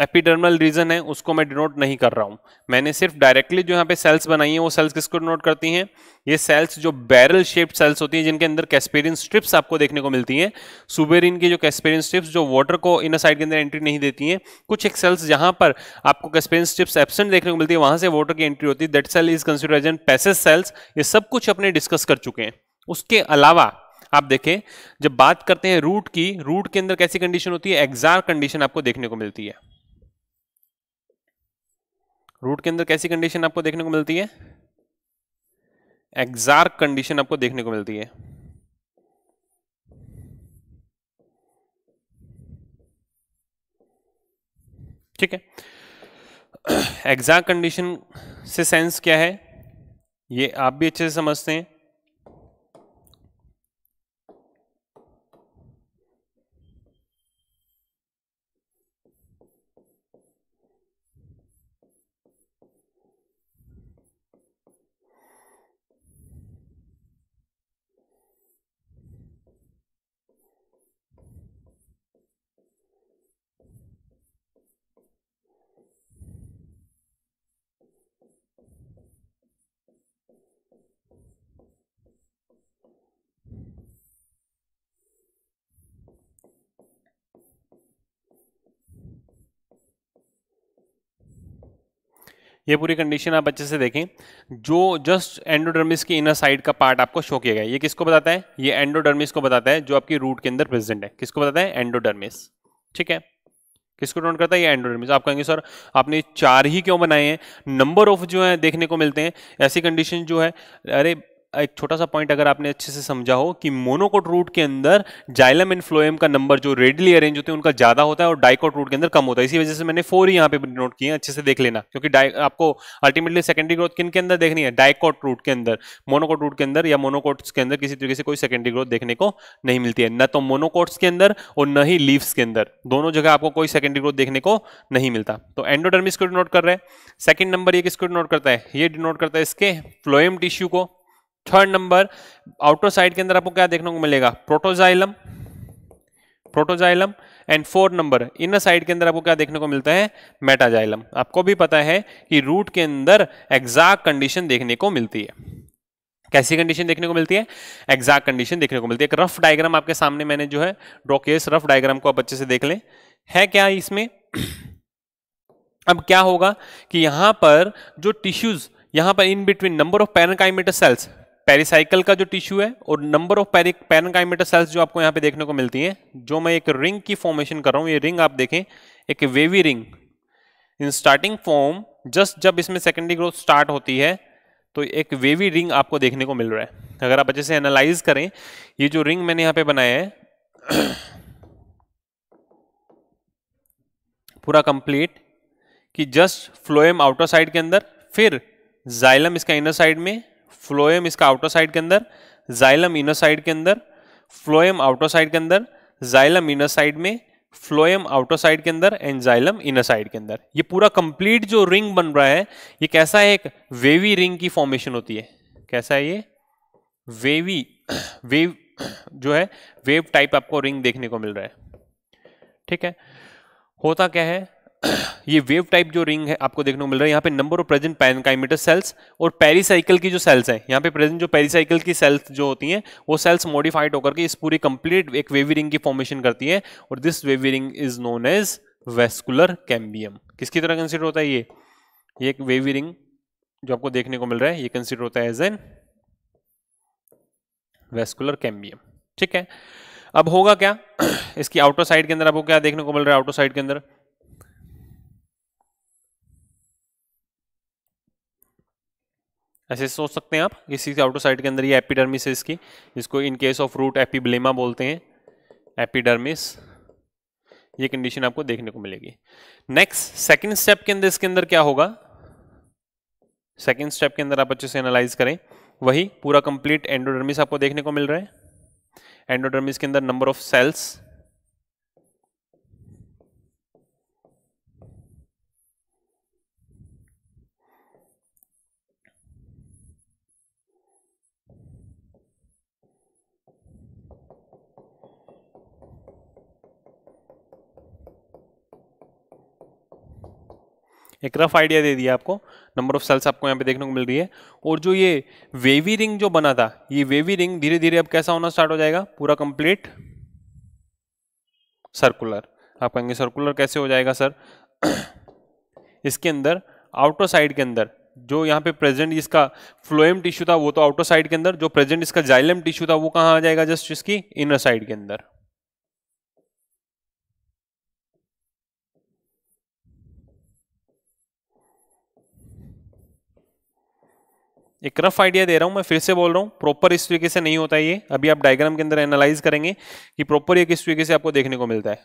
एपिडर्मल रीजन है उसको मैं डिनोट नहीं कर रहा हूँ मैंने सिर्फ डायरेक्टली जो यहाँ पे सेल्स बनाई हैं वो सेल्स किसको डिनोट करती हैं ये सेल्स जो बैरल शेप्ड सेल्स होती हैं जिनके अंदर कैस्पेरियन स्ट्रिप्स आपको देखने को मिलती हैं सुबेरिन की जो कैस्पेरियन स्ट्रिप्स जो वाटर को इन साइड के अंदर एंट्री नहीं देती हैं कुछ एक सेल्स जहाँ पर आपको कैस्पेरियन स्ट्रिप्स एबसेंट देखने को मिलती है वहाँ से वाटर की एंट्री होती है that cell is consider as an passage cells ये सब कुछ अपने डिस्कस कर चुके हैं उसके अलावा आप देखें जब बात करते हैं रूट की रूट के अंदर कैसी कंडीशन होती है एग्जार कंडीशन आपको देखने को मिलती है रूट के अंदर कैसी कंडीशन आपको देखने को मिलती है एग्जार्क कंडीशन आपको देखने को मिलती है ठीक है एग्जैक्ट कंडीशन से सेंस क्या है ये आप भी अच्छे से समझते हैं ये पूरी कंडीशन आप अच्छे से देखें जो जस्ट एंडोडर्मिस की इनर साइड का पार्ट आपको शो किया गया ये किसको बताता है ये एंडोडर्मिस को बताता है जो आपकी रूट के अंदर प्रेजेंट है किसको बताता है एंडोडर्मिस ठीक है किसको नोट करता है ये एंडोडर्मिस आप कहेंगे सर आपने चार ही क्यों बनाए हैं नंबर ऑफ जो है देखने को मिलते हैं ऐसी कंडीशन जो है अरे एक छोटा सा पॉइंट अगर आपने अच्छे से समझा हो कि मोनोकोट रूट के अंदर जाइलम एंड फ्लोएम का नंबर जो रेडली अरेंज होते हैं उनका ज्यादा होता है और डाइकोट रूट के अंदर कम होता है इसी वजह से मैंने फोर ही यहाँ पे नोट किए अच्छे से देख लेना क्योंकि आपको अल्टीमेटली सेकेंडरी ग्रोथ किन के अंदर देखनी है डाइकोट रूट के अंदर मोनोकोट रूट के अंदर या मोनोकोट्स के अंदर किसी तरीके से कोई सेकेंडरी ग्रोथ देखने को नहीं मिलती है न तो मोनोकोट्स के अंदर और न ही लीव्स के अंदर दोनों जगह आपको कोई सेकेंडरी ग्रोथ देखने को नहीं मिलता तो एंडोडर्मिस को डिनोट कर रहे हैं सेकेंड नंबर ये किसको डिनोट करता है ये डिनोट करता है इसके फ्लोएम टिश्यू को थर्ड नंबर आउटर साइड के अंदर आपको क्या देखने को मिलेगा protoxylem protoxylem and fourth number inner side के अंदर आपको क्या देखने को मिलता है मेटाजाइलम आपको भी पता है कि रूट के अंदर एग्जैक्ट कंडीशन देखने को मिलती है कैसी कंडीशन देखने को मिलती है एग्जैक्ट कंडीशन देखने को मिलती है एक रफ डायग्राम आपके सामने मैंने जो है ड्रॉ किया इस रफ डायग्राम को आप अच्छे से देख लें है क्या इसमें अब क्या होगा कि यहां पर जो टिश्यूज यहां पर in between number of parenchymatous cells pericycle का जो टिश्यू है और नंबर ऑफ पेरिक पेरनकाइमेटर सेल्स जो आपको यहाँ पे देखने को मिलती हैं जो मैं एक रिंग की फॉर्मेशन कर रहा हूँ ये रिंग आप देखें एक wavy ring in starting form just जब इसमें सेकेंडरी ग्रोथ स्टार्ट होती है तो एक वेवी रिंग आपको देखने को मिल रहा है अगर आप अच्छे से एनालाइज करें ये जो रिंग मैंने यहाँ पे बनाया है पूरा कंप्लीट कि जस्ट फ्लोएम आउटर साइड के अंदर फिर जाइलम इसका इनर साइड में फ्लोएम इसका आउटर साइड के अंदर जाइलम इनर साइड के अंदर फ्लोएम आउटर साइड के अंदर जाइलम इनर साइड में फ्लोएम आउटर साइड के अंदर एंड जाइलम इनर साइड के अंदर ये पूरा कंप्लीट जो रिंग बन रहा है ये कैसा है एक वेवी रिंग की फॉर्मेशन होती है कैसा है ये वेवी वेव जो है वेव टाइप आपको रिंग देखने को मिल रहा है ठीक है होता क्या है ये वेव टाइप जो रिंग है आपको देखने को मिल रहा है यहाँ पे number of present parenchymatous cells और पेरीसाइकिल की जो सेल्स हैं यहाँ पे प्रेजेंट जो पेरीसाइकिल की सेल्स जो होती हैं वो सेल्स मॉडिफाइड होकर के इस पूरी कंप्लीट एक वेवी रिंग की फॉर्मेशन करती है और this wavy ring is known as vascular cambium किसकी तरह कंसिडर होता है ये ये एक वेवी रिंग जो आपको देखने को मिल रहा है ये कंसिडर होता है एज एन वेस्कुलर कैम्बियम ठीक है अब होगा क्या इसकी आउटर साइड के अंदर आपको क्या देखने को मिल रहा है आउटर साइड के अंदर ऐसे सोच सकते हैं आप इसी के आउटर साइड के अंदर ये एपिडर्मिस है इसकी इसको in case of root epiblema बोलते हैं एपिडर्मिस ये कंडीशन आपको देखने को मिलेगी नेक्स्ट सेकंड स्टेप के अंदर इसके अंदर क्या होगा सेकंड स्टेप के अंदर आप अच्छे से एनालाइज करें वही पूरा कंप्लीट एंडोडर्मिस आपको देखने को मिल रहा है एंडोडर्मिस के अंदर नंबर ऑफ सेल्स एक रफ आइडिया दे दिया आपको नंबर ऑफ सेल्स आपको यहाँ पे देखने को मिल रही है और जो ये वेवी रिंग जो बना था ये वेवी रिंग धीरे धीरे अब कैसा होना स्टार्ट हो जाएगा पूरा कंप्लीट सर्कुलर आप कहेंगे सर्कुलर कैसे हो जाएगा सर इसके अंदर आउटर साइड के अंदर जो यहाँ पे प्रेजेंट इसका फ्लोएम टिश्यू था वो तो आउटर साइड के अंदर जो प्रेजेंट इसका जाइलम टिश्यू था वो कहाँ आ जाएगा जस्ट इसकी इनर साइड के अंदर एक रफ आइडिया दे रहा हूं मैं फिर से बोल रहा हूं प्रॉपर इस तरीके से नहीं होता ये अभी आप डायग्राम के अंदर एनालाइज करेंगे कि प्रॉपर ये किस तरीके से आपको देखने को मिलता है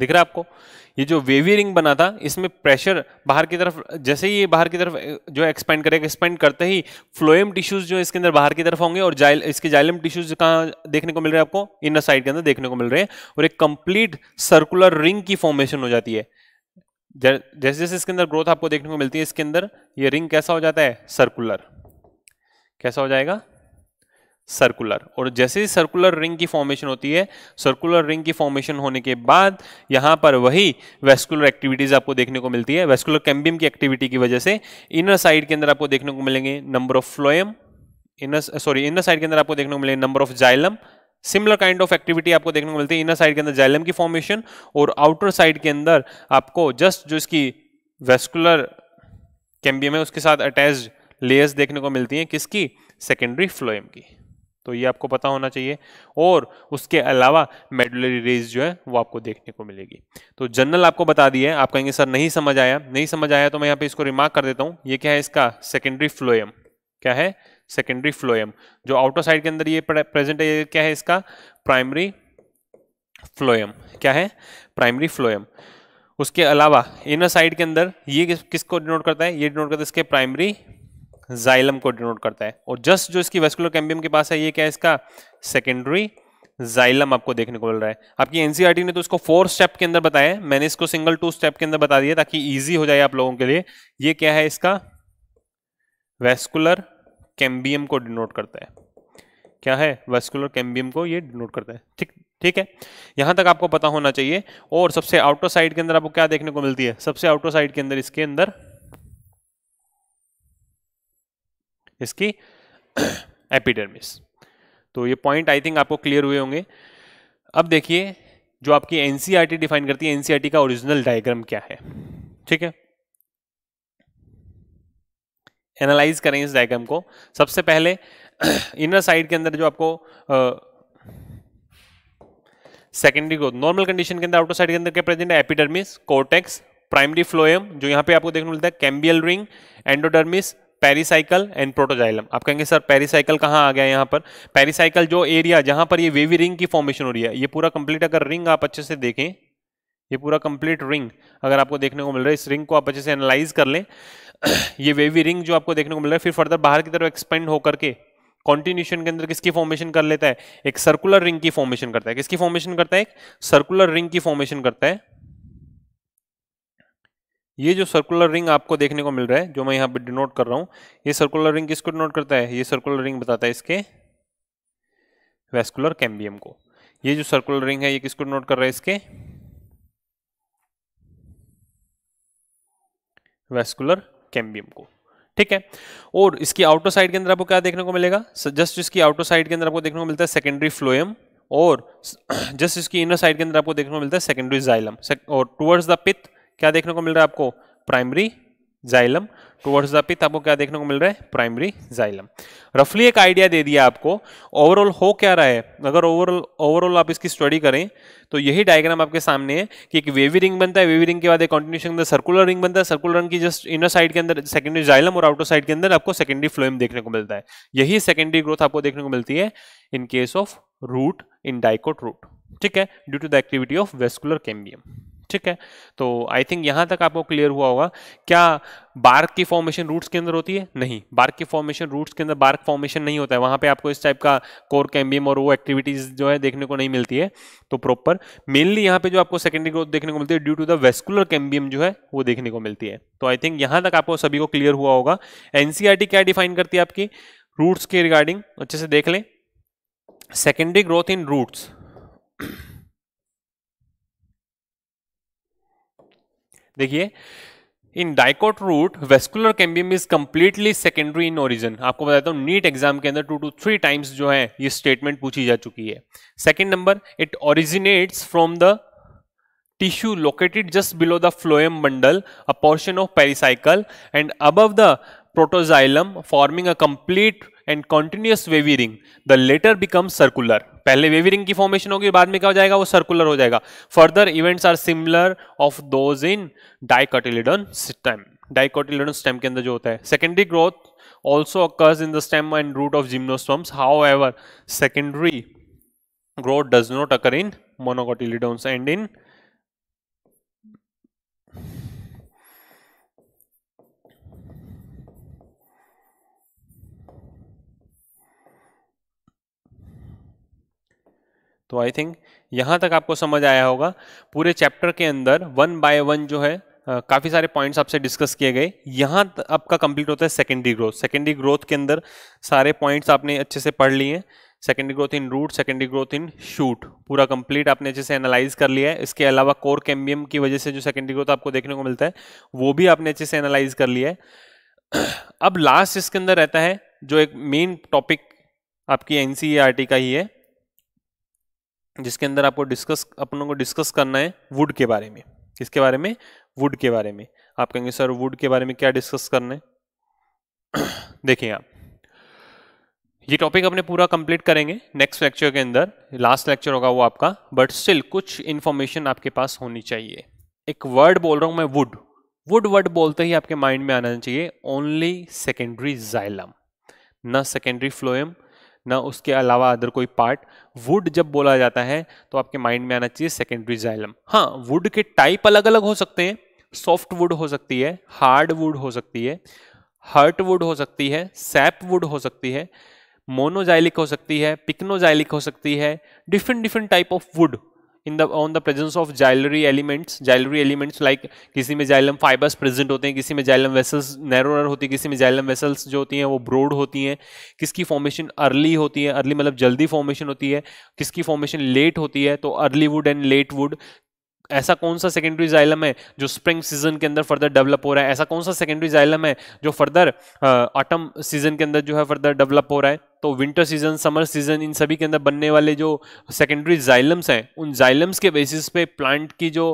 दिख रहा है आपको ये जो वेवी रिंग बना था इसमें प्रेशर बाहर की तरफ जैसे ही ये बाहर की तरफ जो एक्सपेंड करेगा एक्सपेंड करते ही फ्लोएम टिश्यूज जो इसके अंदर बाहर की तरफ होंगे और जाइल इसके जाइलम टिश्यूज कहाँ देखने को मिल रहे हैं आपको इनर साइड के अंदर देखने को मिल रहे हैं और एक कंप्लीट सर्कुलर रिंग की फॉर्मेशन हो जाती है जैसे जैसे इसके अंदर ग्रोथ आपको देखने को मिलती है इसके अंदर ये रिंग कैसा हो जाता है सर्कुलर कैसा हो जाएगा सर्कुलर और जैसे ही सर्कुलर रिंग की फॉर्मेशन होती है सर्कुलर रिंग की फॉर्मेशन होने के बाद यहाँ पर वही वेस्कुलर एक्टिविटीज आपको देखने को मिलती है वेस्कुलर कैम्बियम की एक्टिविटी की वजह से इनर साइड के अंदर आपको देखने को मिलेंगे number of phloem inner sorry inner side के अंदर आपको देखने को मिलेंगे number of xylem similar kind of activity आपको देखने को मिलती है इनर साइड के अंदर जाइलम की फॉर्मेशन और आउटर साइड के अंदर आपको जस्ट जो इसकी वेस्कुलर कैम्बियम है उसके साथ अटैच लेयर्स देखने को मिलती हैं किसकी सेकेंडरी फ्लोएम की तो ये आपको पता होना चाहिए और उसके अलावा मेडुलरी रेज जो है वो आपको देखने को मिलेगी तो जनरल आपको बता दिए आप कहेंगे सर नहीं समझ आया नहीं समझ आया तो मैं यहाँ पे इसको रिमार्क कर देता हूँ ये क्या है इसका सेकेंडरी फ्लोएम क्या है सेकेंडरी फ्लोएम जो आउटर साइड के अंदर ये प्रेजेंट है क्या है इसका प्राइमरी फ्लोएम क्या है प्राइमरी फ्लोएम उसके अलावा इनर साइड के अंदर ये किस, किसको डिनोट करता है ये डिनोट करता है इसके प्राइमरी जाइलम को डिनोट करता है और जस्ट जो इसकी वेस्कुलर कैम्बियम के पास है ये क्या है इसका सेकेंडरी जाइलम आपको देखने को मिल रहा है आपकी एनसीईआरटी e ने तो इसको फोर स्टेप के अंदर बताया है मैंने इसको सिंगल टू स्टेप के अंदर बता दिया ताकि ईजी हो जाए आप लोगों के लिए ये क्या है इसका वेस्कुलर कैम्बियम को डिनोट करता है क्या है वेस्कुलर कैम्बियम को ये डिनोट करता है ठीक ठीक है यहां तक आपको पता होना चाहिए और सबसे आउटर साइड के अंदर आपको क्या देखने को मिलती है सबसे आउटर साइड के अंदर इसके अंदर इसकी एपिडर्मिस तो ये पॉइंट आई थिंक आपको क्लियर हुए होंगे अब देखिए जो आपकी एनसीईआरटी डिफाइन e करती है एनसीईआरटी e का ओरिजिनल डायग्राम क्या है ठीक है एनालाइज करें इस डायग्राम को सबसे पहले इनर साइड के अंदर जो आपको सेकेंडरी ग्रोथ नॉर्मल कंडीशन के अंदर आउटर साइड के अंदर क्या प्रेजेंट है एपिडर्मिस कोटेक्स प्राइमरी फ्लोएम जो यहां पे आपको देखने मिलता है cambial ring endodermis pericycle and protoxylem आप कहेंगे सर पेरीसाइकिल कहाँ आ गया यहाँ पर पेरीसाइकिल जो एरिया जहाँ पर ये वेवी रिंग की फॉर्मेशन हो रही है ये पूरा कंप्लीट अगर रिंग आप अच्छे से देखें ये पूरा कंप्लीट रिंग अगर आपको देखने को मिल रहा है इस रिंग को आप अच्छे से एनालाइज कर लें ये वेवी रिंग जो आपको देखने को मिल रहा है फिर फर्दर बाहर की तरफ एक्सपेंड होकर के कॉन्टिन्यूशन के अंदर किसकी फॉर्मेशन कर लेता है एक सर्कुलर रिंग की फॉर्मेशन करता है किसकी फॉर्मेशन करता है एक सर्कुलर रिंग की फॉर्मेशन करता है ये जो सर्कुलर रिंग आपको देखने को मिल रहा है जो मैं यहाँ पे डिनोट कर रहा हूँ ये सर्कुलर रिंग किसको डिनोट करता है ये सर्कुलर रिंग बताता है इसके वेस्कुलर कैम्बियम को ये जो सर्कुलर रिंग है ये किसको डिनोट कर रहा है इसके वेस्कुलर कैम्बियम को ठीक है और इसकी आउटर साइड के अंदर आपको क्या देखने को मिलेगा जस्ट इसकी आउटर साइड के अंदर आपको देखने को मिलता है सेकेंडरी फ्लोएम और जस्ट इसकी इनर साइड के अंदर आपको देखने को मिलता है सेकेंडरी जाइलम और टुवर्ड्स द पिथ क्या देखने को मिल रहा है आपको primary xylem towards the pith आपको क्या देखने को मिल रहा है प्राइमरी जाइलम रफली एक आइडिया दे दिया आपको ओवरऑल हो क्या रहा है अगर ओवरऑल ओवरऑल आप इसकी स्टडी करें तो यही डायग्राम आपके सामने है कि एक वेवी रिंग बनता है वेवी रिंग के बाद एक कॉन्टिन्यूशन के अंदर सर्कुलर रिंग बनता है सर्कुलर रिंग की जस्ट इनर साइड के अंदर सेकेंडरी जाइलम और आउटर साइड के अंदर आपको सेकेंडरी फ्लोएम देखने को मिलता है यही सेकेंडरी ग्रोथ आपको देखने को मिलती है in case of root in dicot root ठीक है due to the activity of vascular cambium ठीक है तो आई थिंक यहां तक आपको क्लियर हुआ होगा क्या बार्क की फॉर्मेशन रूट्स के अंदर होती है नहीं बार्क की फॉर्मेशन रूट्स के अंदर बार्क फॉर्मेशन नहीं होता है वहां पे आपको इस टाइप का कोर कैम्बियम और वो एक्टिविटीज़ जो है देखने को नहीं मिलती है तो प्रॉपर मेनली यहाँ पे जो आपको सेकेंडरी ग्रोथ देखने को मिलती है due to the vascular cambium जो है वो देखने को मिलती है तो आई थिंक यहां तक आपको सभी को क्लियर हुआ होगा एनसीआरटी e क्या डिफाइन करती है आपकी रूट्स के रिगार्डिंग अच्छे से देख लें सेकेंडरी ग्रोथ इन रूट्स देखिए in dicot root vascular cambium is completely secondary in origin आपको बताता हूँ नीट एग्जाम के अंदर टू टू थ्री टाइम्स जो है ये स्टेटमेंट पूछी जा चुकी है second number it originates from the tissue located just below the phloem bundle a portion of pericycle and above the protoxylem forming a complete and continuous wavy ring the latter become circular पहले wavy ring की formation होगी बाद में क्या हो जाएगा वो circular हो जाएगा further events are similar of those in dicotyledon stem dicotyledon stem के अंदर जो होता है secondary growth also occurs in the stem and root of gymnosperms however secondary growth does not occur in monocotyledons and in तो I think यहाँ तक आपको समझ आया होगा पूरे चैप्टर के अंदर वन बाय वन जो है काफ़ी सारे पॉइंट्स आपसे डिस्कस किए गए यहाँ आपका कंप्लीट होता है सेकेंडरी ग्रोथ सेकेंडरी ग्रोथ के अंदर सारे पॉइंट्स आपने अच्छे से पढ़ लिए secondary growth in root secondary growth in shoot पूरा कंप्लीट आपने अच्छे से एनालाइज कर लिया है इसके अलावा कोर कैम्बियम की वजह से जो सेकेंडरी ग्रोथ आपको देखने को मिलता है वो भी आपने अच्छे से एनालाइज कर लिया है अब लास्ट इसके अंदर रहता है जो एक मेन टॉपिक आपकी एन e का ही है जिसके अंदर आपको डिस्कस अपनों को डिस्कस करना है वुड के बारे में किसके बारे में वुड के बारे में आप कहेंगे सर वुड के बारे में क्या डिस्कस करना है देखिए आप ये टॉपिक अपने पूरा कंप्लीट करेंगे नेक्स्ट लेक्चर के अंदर लास्ट लेक्चर होगा वो आपका बट स्टिल कुछ इन्फॉर्मेशन आपके पास होनी चाहिए एक वर्ड बोल रहा हूँ मैं वुड वुड वर्ड बोलते ही आपके माइंड में आना चाहिए ओनली सेकेंडरी जाइलम ना सेकेंडरी फ्लोएम ना उसके अलावा अदर कोई पार्ट वुड जब बोला जाता है तो आपके माइंड में आना चाहिए सेकेंडरी जाइलम हाँ वुड के टाइप अलग अलग हो सकते हैं सॉफ्ट वुड हो सकती है हार्ड वुड हो सकती है हर्ट वुड हो सकती है सैप वुड हो सकती है मोनोजाइलिक हो सकती है पिक्नोजाइलिक हो सकती है different different type of wood in the on the presence of xylary elements xylary elements like किसी में जाइलम फाइबर्स प्रेजेंट होते हैं किसी में जाइलम वेसल्स नैरोर होती है किसी में जाइलम वेसल्स जो होती हैं वो ब्रोड होती हैं किसकी फॉर्मेशन अर्ली होती है अर्ली मतलब जल्दी फॉर्मेशन होती है किसकी फॉर्मेशन लेट होती है तो early wood and late wood ऐसा कौन सा सेकेंडरी जाइलम है जो स्प्रिंग सीजन के अंदर फर्दर डेवलप हो रहा है ऐसा कौन सा सेकेंडरी जाइलम है जो फर्दर ऑटम सीजन के अंदर जो है फर्दर डेवलप हो रहा है तो विंटर सीजन समर सीजन इन सभी के अंदर बनने वाले जो सेकेंडरी जाइलम्स हैं उन जाइलम्स के बेसिस पे प्लांट की जो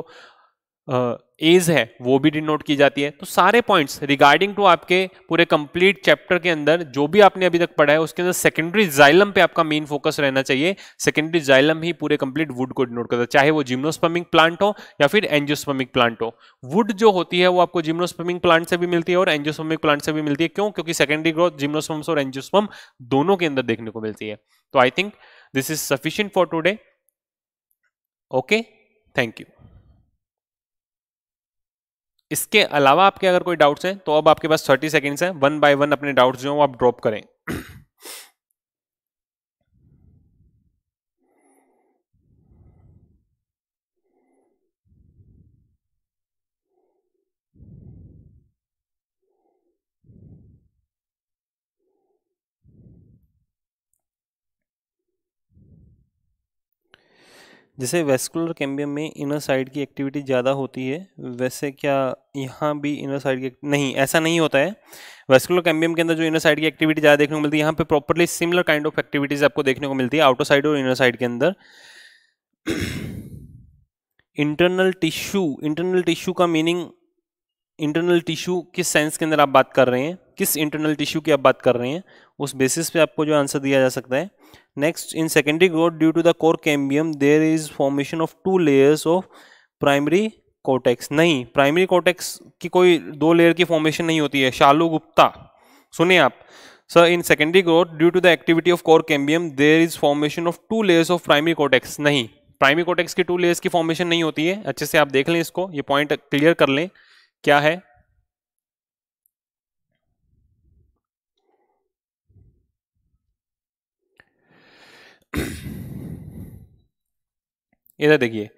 एज है वो भी डिनोट की जाती है तो सारे पॉइंट्स रिगार्डिंग टू आपके पूरे कंप्लीट चैप्टर के अंदर जो भी आपने अभी तक पढ़ा है उसके अंदर सेकेंडरी जाइलम पे आपका मेन फोकस रहना चाहिए सेकेंडरी जाइलम ही पूरे कंप्लीट वुड को डिनोट करता है चाहे वो जिम्नोस्पमिंग प्लांट हो या फिर एंजियोस्पमिक प्लांट हो वुड जो होती है वो आपको जिम्नोस्पमिंग प्लांट से भी मिलती है और एंजियोस्पमिक प्लांट से भी मिलती है क्यों क्योंकि सेकेंडरी ग्रोथ जिम्नोस्पम्स और एंजियोस्पम दोनों के अंदर देखने को मिलती है तो I think this is sufficient for today okay thank you इसके अलावा आपके अगर कोई डाउट्स हैं तो अब आपके पास थर्टी सेकेंड्स हैं वन बाय वन अपने डाउट्स जो हैं वो आप ड्रॉप करें जैसे वेस्कुलर कैम्बियम में इनर साइड की एक्टिविटी ज़्यादा होती है वैसे क्या यहाँ भी इनर साइड की नहीं ऐसा नहीं होता है वेस्कुलर कैम्बियम के अंदर जो इनर साइड की एक्टिविटी ज़्यादा देखने को मिलती है यहाँ पे properly similar kind of activities आपको देखने को मिलती है आउटर साइड और इनर साइड के अंदर इंटरनल टिश्यू इंटरनल टिश्यू का मीनिंग इंटरनल टिश्यू किस सेंस के अंदर आप बात कर रहे हैं किस इंटरनल टिश्यू की आप बात कर रहे हैं उस बेसिस पे आपको जो आंसर दिया जा सकता है next in secondary growth due to the cork cambium there is formation of two layers of primary cortex नहीं प्राइमरी कोटेक्स की कोई दो लेयर की फॉर्मेशन नहीं होती है शालू गुप्ता सुने आप sir in secondary growth due to the activity of cork cambium there is formation of two layers of primary cortex नहीं प्राइमरी कोटेक्स की टू लेयर्स की फॉर्मेशन नहीं होती है अच्छे से आप देख लें इसको ये पॉइंट क्लियर कर लें क्या है इधर देखिए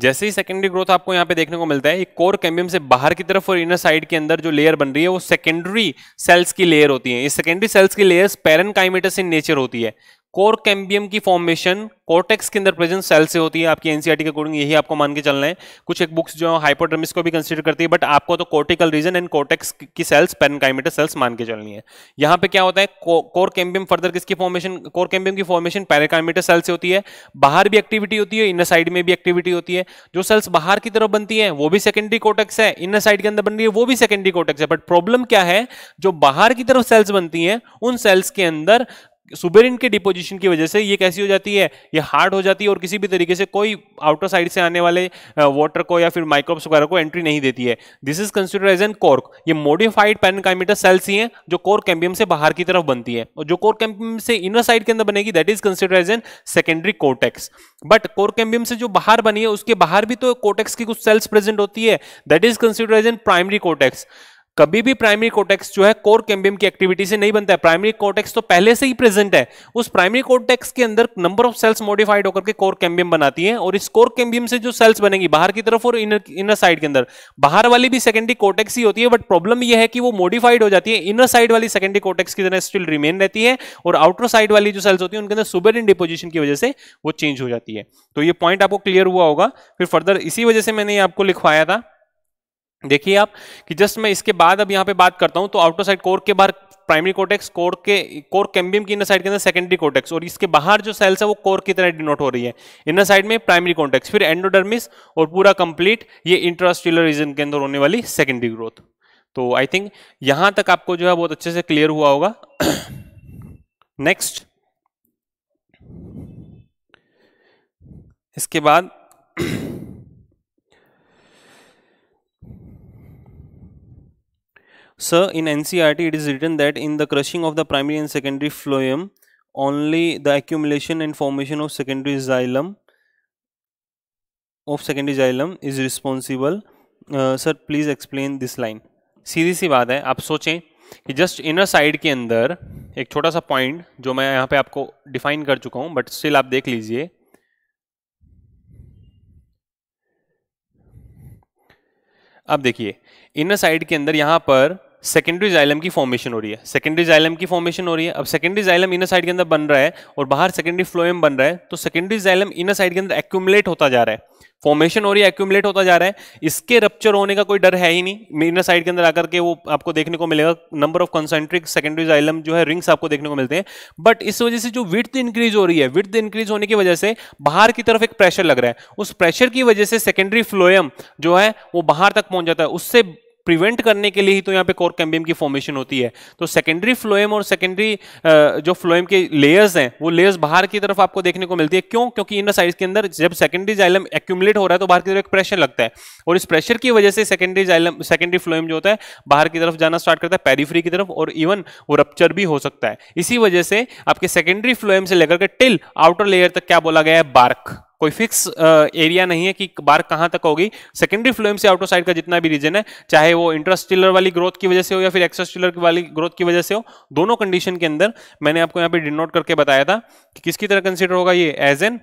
जैसे ही सेकेंडरी ग्रोथ आपको यहाँ पे देखने को मिलता है एक कोर कैम्बियम से बाहर की तरफ और इनर साइड के अंदर जो लेयर बन रही है वो सेकेंडरी सेल्स की लेयर होती है ये सेकेंडरी सेल्स की layers parenchymatous in nature होती है कोर कैम्बियम की फॉर्मेशन कोर्टेक्स के अंदर प्रेजेंट सेल से होती है आपकी एनसीआरटी e के अकॉर्डिंग यही आपको मान के चलना है कुछ एक बुक्स जो हाइपोड्रमिस को भी कंसिडर करती है बट आपको तो कोर्टिकल रीजन एंड कोर्टेक्स की सेल्स पेनकाइमेटर सेल्स मान के चलनी है यहाँ पे क्या होता है कोर कैम्बियम फर्दर किसकी फॉर्मेशन कोर कैम्बियम की फॉर्मेशन पेनकाइमेटर सेल से होती है बाहर भी एक्टिविटी होती है इनर साइड में भी एक्टिविटी होती है जो सेल्स बाहर की तरफ बनती है वो भी सेकेंडरी कोटेक्स है इनर साइड के अंदर बन रही है वो भी सेकेंडरी कोटेक्स है बट प्रॉब्लम क्या है जो बाहर की तरफ सेल्स बनती है उन सेल्स के अंदर सुबेरिन के डिपोजिशन की वजह से ये कैसी हो जाती है ये हार्ड हो जाती है और किसी भी तरीके से कोई आउटर साइड से आने वाले वाटर को या फिर माइक्रोब्स वगैरह को एंट्री नहीं देती है this is consider as an cork ये मॉडिफाइड पेनकाइमीटर सेल्स ही हैं जो कोर कैम्बियम से बाहर की तरफ बनती है और जो कोर कैम्बियम से इनर साइड के अंदर बनेगी that is consider as an secondary cortex but cork cambium से जो बाहर बनी है उसके बाहर भी तो कोटेक्स की कुछ सेल्स प्रेजेंट होती है that is consider as an primary cortex कभी भी प्राइमरी कोटेक्स जो है कोर कैम्बियम की एक्टिविटी से नहीं बनता है प्राइमरी कोटेक्स तो पहले से ही प्रेजेंट है उस प्राइमरी कोटेक्स के अंदर नंबर ऑफ सेल्स मॉडिफाइड होकर के कोर कैम्बियम बनाती है और इस कोर कैम्बियम से जो सेल्स बनेगी बाहर की तरफ और इनर इनर साइड के अंदर बाहर वाली भी सेकेंडरी कोटेक्स ही होती है बट प्रॉब्लम यह है कि वो मॉडिफाइड हो जाती है इनर साइड वाली सेकेंडरी कोटेक्स की तरह स्टिल रिमेन रहती है और आउटर साइड वाली जो सेल्स होती है उनके अंदर सुबर इन डिपोजिशन की वजह से वो चेंज हो जाती है तो ये पॉइंट आपको क्लियर हुआ होगा फिर फर्दर इसी वजह से मैंने आपको लिखवाया था देखिए आप कि जस्ट मैं इसके बाद अब यहाँ पे बात करता हूँ तो आउटोसाइड कोर के बाहर प्राइमरी कोटेक्स कोर के कोर कैम्बियम की इनर साइड के अंदर सेकेंडरी कोटेक्स और इसके बाहर जो सेल्स है वो कोर की तरह डिनोट हो रही है इनर साइड में प्राइमरी कोटेक्स फिर एंडोडर्मिस और पूरा कंप्लीट ये इंट्रास्टिलर रीजन के अंदर होने वाली सेकेंडरी ग्रोथ तो आई थिंक यहां तक आपको जो है बहुत अच्छे से क्लियर हुआ होगा नेक्स्ट इसके बाद Sir, in NCRT it is written that in the crushing of the primary and secondary phloem, only the accumulation and formation of secondary xylem of secondary xylem is responsible. Uh, sir, please explain this line. सीधी सी बात है आप सोचें कि just inner side के अंदर एक छोटा सा पॉइंट जो मैं यहाँ पे आपको डिफाइन कर चुका हूँ बट स्टिल आप देख लीजिए अब देखिए इनर साइड के अंदर यहाँ पर सेकेंडरी जाइलम की फॉर्मेशन हो रही है सेकेंडरी जाइलम की फॉर्मेशन हो रही है अब सेकेंडरी जाइलम इनर साइड के अंदर बन रहा है और बाहर सेकेंडरी फ्लोएम बन रहा है तो सेकेंडरी जाइलम इनर साइड के अंदर एक्यूमुलेट होता जा रहा है फॉर्मेशन हो रही है एक्यूमुलेट होता जा रहा है इसके रप्चर होने का कोई डर है ही नहीं इनर साइड के अंदर आकर के वो आपको देखने को मिलेगा number of concentric secondary xylem जो है रिंग्स आपको देखने को मिलते हैं बट इस वजह से जो विथ इंक्रीज हो रही है विथ इंक्रीज होने की वजह से बाहर की तरफ एक प्रेशर लग रहा है उस प्रेशर की वजह से सेकेंडरी फ्लोएम जो है वो बाहर तक पहुंच जाता है उससे प्रिवेंट करने के लिए ही तो यहाँ पे कोर कैम्बियम की फॉर्मेशन होती है तो सेकेंडरी फ्लोएम और सेकेंडरी जो फ्लोएम के लेयर्स हैं वो लेयर्स बाहर की तरफ आपको देखने को मिलती है क्यों क्योंकि इन साइज के अंदर जब सेकेंडरी जाइलम एक्यूमुलेट हो रहा है तो बाहर की तरफ एक प्रेशर लगता है और इस प्रेशर की वजह से सेकेंडरी जाइलम सेकेंडरी फ्लोएम जो होता है बाहर की तरफ जाना स्टार्ट करता है पेरीफ्री की तरफ और इवन वो रपच्चर भी हो सकता है इसी वजह से आपके सेकेंडरी फ्लोएम से लेकर के टिल आउटर लेयर तक क्या बोला गया है बार्क कोई फिक्स एरिया नहीं है कि बार कहां तक होगी सेकेंडरी फ्लोएम से आउटोसाइड का जितना भी रीजन है चाहे वो इंट्रास्टिलर वाली ग्रोथ की वजह से हो या फिर एक्स्ट्रास्टिलर वाली ग्रोथ की वजह से हो दोनों कंडीशन के अंदर मैंने आपको यहां पे डिनोट करके बताया था कि किसकी तरह कंसिडर होगा ये एज एन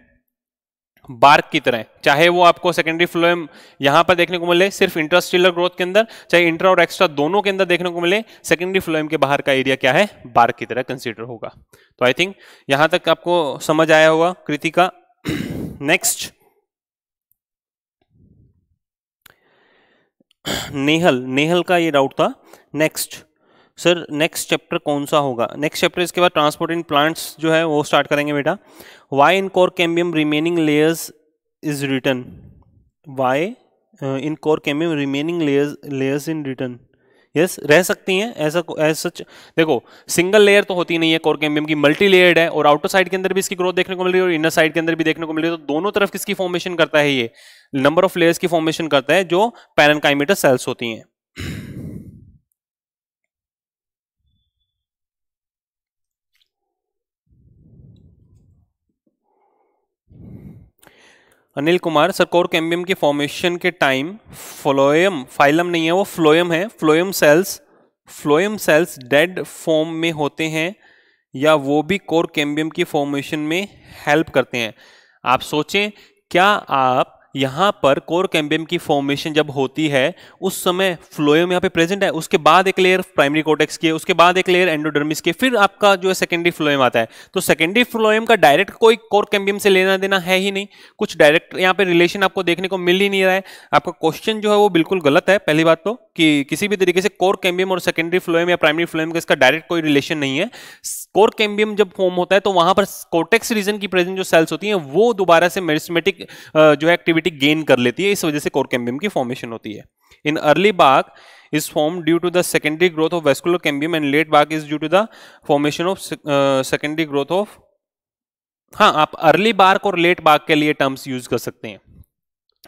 बार्क की तरह चाहे वो आपको सेकेंडरी फ्लोएम यहां पर देखने को मिले सिर्फ इंट्रास्टिलर ग्रोथ के अंदर चाहे इंट्रा और एक्स्ट्रा दोनों के अंदर देखने को मिले सेकेंडरी फ्लोएम के बाहर का एरिया क्या है बार्क की तरह कंसिडर होगा तो आई थिंक यहां तक आपको समझ आया होगा कृतिका नेक्स्ट नेहल नेहल का ये डाउट था नेक्स्ट सर नेक्स्ट चैप्टर कौन सा होगा नेक्स्ट चैप्टर इसके बाद ट्रांसपोर्ट इन प्लांट्स जो है वो स्टार्ट करेंगे बेटा why in cork cambium remaining layers is return why in cork cambium remaining layers layers in return yes रह सकती हैं ऐसा ऐसा सच देखो सिंगल लेयर तो होती नहीं है कोर कैम्बियम की मल्टी लेयर्ड है और आउटर साइड के अंदर भी इसकी ग्रोथ देखने को मिल रही है और इनर साइड के अंदर भी देखने को मिल रही है तो दोनों तरफ किसकी फॉर्मेशन करता है ये नंबर ऑफ लेयर्स की फॉर्मेशन करता है जो पैरनकाइमेटर सेल्स होती हैं अनिल कुमार सरकोर कैम्बियम के फॉर्मेशन के टाइम फ्लोएम फाइलम नहीं है वो फ्लोएम है phloem cells phloem cells dead form में होते हैं या वो भी कोर कैम्बियम की फॉर्मेशन में हेल्प करते हैं आप सोचें क्या आप यहाँ पर कोर कैम्बियम की फॉर्मेशन जब होती है उस समय फ्लोएम यहाँ पे प्रेजेंट है उसके बाद एक लेयर प्राइमरी कोटेक्स की है उसके बाद एक लेयर एंडोडर्मिस की फिर आपका जो है सेकेंडरी फ्लोएम आता है तो सेकेंडरी फ्लोएम का डायरेक्ट कोई कोर कैम्बियम से लेना देना है ही नहीं कुछ डायरेक्ट यहाँ पे रिलेशन आपको देखने को मिल ही नहीं रहा है आपका क्वेश्चन जो है वो बिल्कुल गलत है पहली बात तो कि किसी भी तरीके से कोर कैम्बियम और सेकेंडरी फ्लोएम या प्राइमरी फ्लोएम का इसका डायरेक्ट कोई रिलेशन नहीं है कोर कैम्बियम जब फॉर्म होता है तो वहां पर कोटेक्स रीजन की प्रेजेंट जो सेल्स होती हैं वो दोबारा से मेरिस्मेटिक जो है एक्टिविटी कैविटी गेन कर लेती है इस वजह से कोर कैम्बियम की फॉर्मेशन होती है in early bark is form due to the secondary growth of vascular cambium and late bark is due to the formation of secondary growth of हाँ आप अर्ली बार्क और लेट बार्क के लिए terms use कर सकते हैं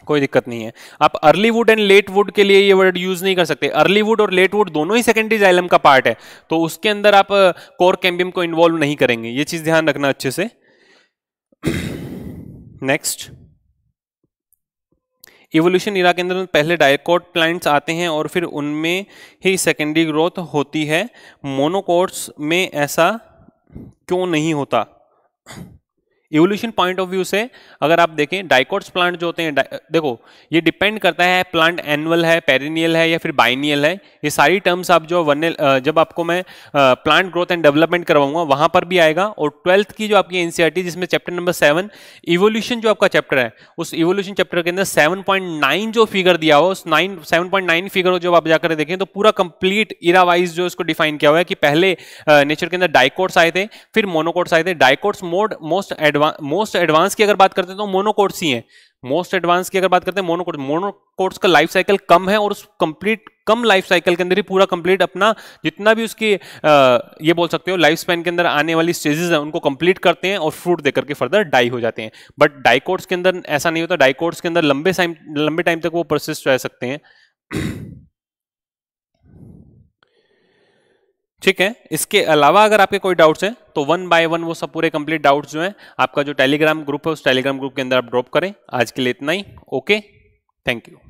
कोई दिक्कत नहीं है आप early wood and late wood के लिए ये वर्ड यूज नहीं कर सकते अर्ली वुड और लेट वुड दोनों ही सेकेंडरी जाइलम का पार्ट है तो उसके अंदर आप कोर uh, कैम्बियम को इन्वॉल्व नहीं करेंगे ये चीज ध्यान रखना अच्छे से नेक्स्ट इवोल्यूशन इरा के अंदर पहले डायकोट प्लांट्स आते हैं और फिर उनमें ही सेकेंडरी ग्रोथ होती है मोनोकोट्स में ऐसा क्यों नहीं होता इवोल्यूशन पॉइंट ऑफ व्यू से अगर आप देखें डाइकोट्स प्लांट जो होते हैं देखो ये डिपेंड करता है प्लांट एनुअल है पेरिनियल है या फिर बाइनियल है ये सारी टर्म्स आप जो वन जब आपको मैं प्लांट ग्रोथ एंड डेवलपमेंट करवाऊंगा वहां पर भी आएगा और ट्वेल्थ की जो आपकी एनसीआरटी जिसमें चैप्टर नंबर सेवन इवोल्यूशन जो आपका चैप्टर है उस इवोल्यूशन चैप्टर के अंदर सेवन जो फिगर दिया हुआ उस नाइन सेवन फिगर जो आप जाकर देखें तो पूरा कंप्लीट इरावाइज जो इसको डिफाइन किया हुआ है कि पहले नेचर के अंदर डाइकोट्स आए थे फिर मोनोकोट्स आए थे dicots mode most ad advance most advance की अगर बात करते हैं तो मोनोकोट्स ही हैं मोस्ट एडवांस की अगर बात करते हैं मोनोकोट मोनोकोट्स का लाइफ साइकिल कम है और उस कंप्लीट कम लाइफ साइकिल के अंदर ही पूरा कंप्लीट अपना जितना भी उसकी आ, ये बोल सकते हो लाइफ स्पैन के अंदर आने वाली स्टेजेस हैं उनको कंप्लीट करते हैं और फ्रूट देकर के फर्दर डाई हो जाते हैं बट डाइकोट्स के अंदर ऐसा नहीं होता डाइकोट्स के अंदर लंबे टाइम लंबे टाइम तक वो प्रोसेस रह सकते हैं ठीक है इसके अलावा अगर आपके कोई डाउट्स हैं तो वन बाय वन वो सब पूरे कंप्लीट डाउट्स जो हैं आपका जो टेलीग्राम ग्रुप है उस टेलीग्राम ग्रुप के अंदर आप ड्रॉप करें आज के लिए इतना ही ओके थैंक यू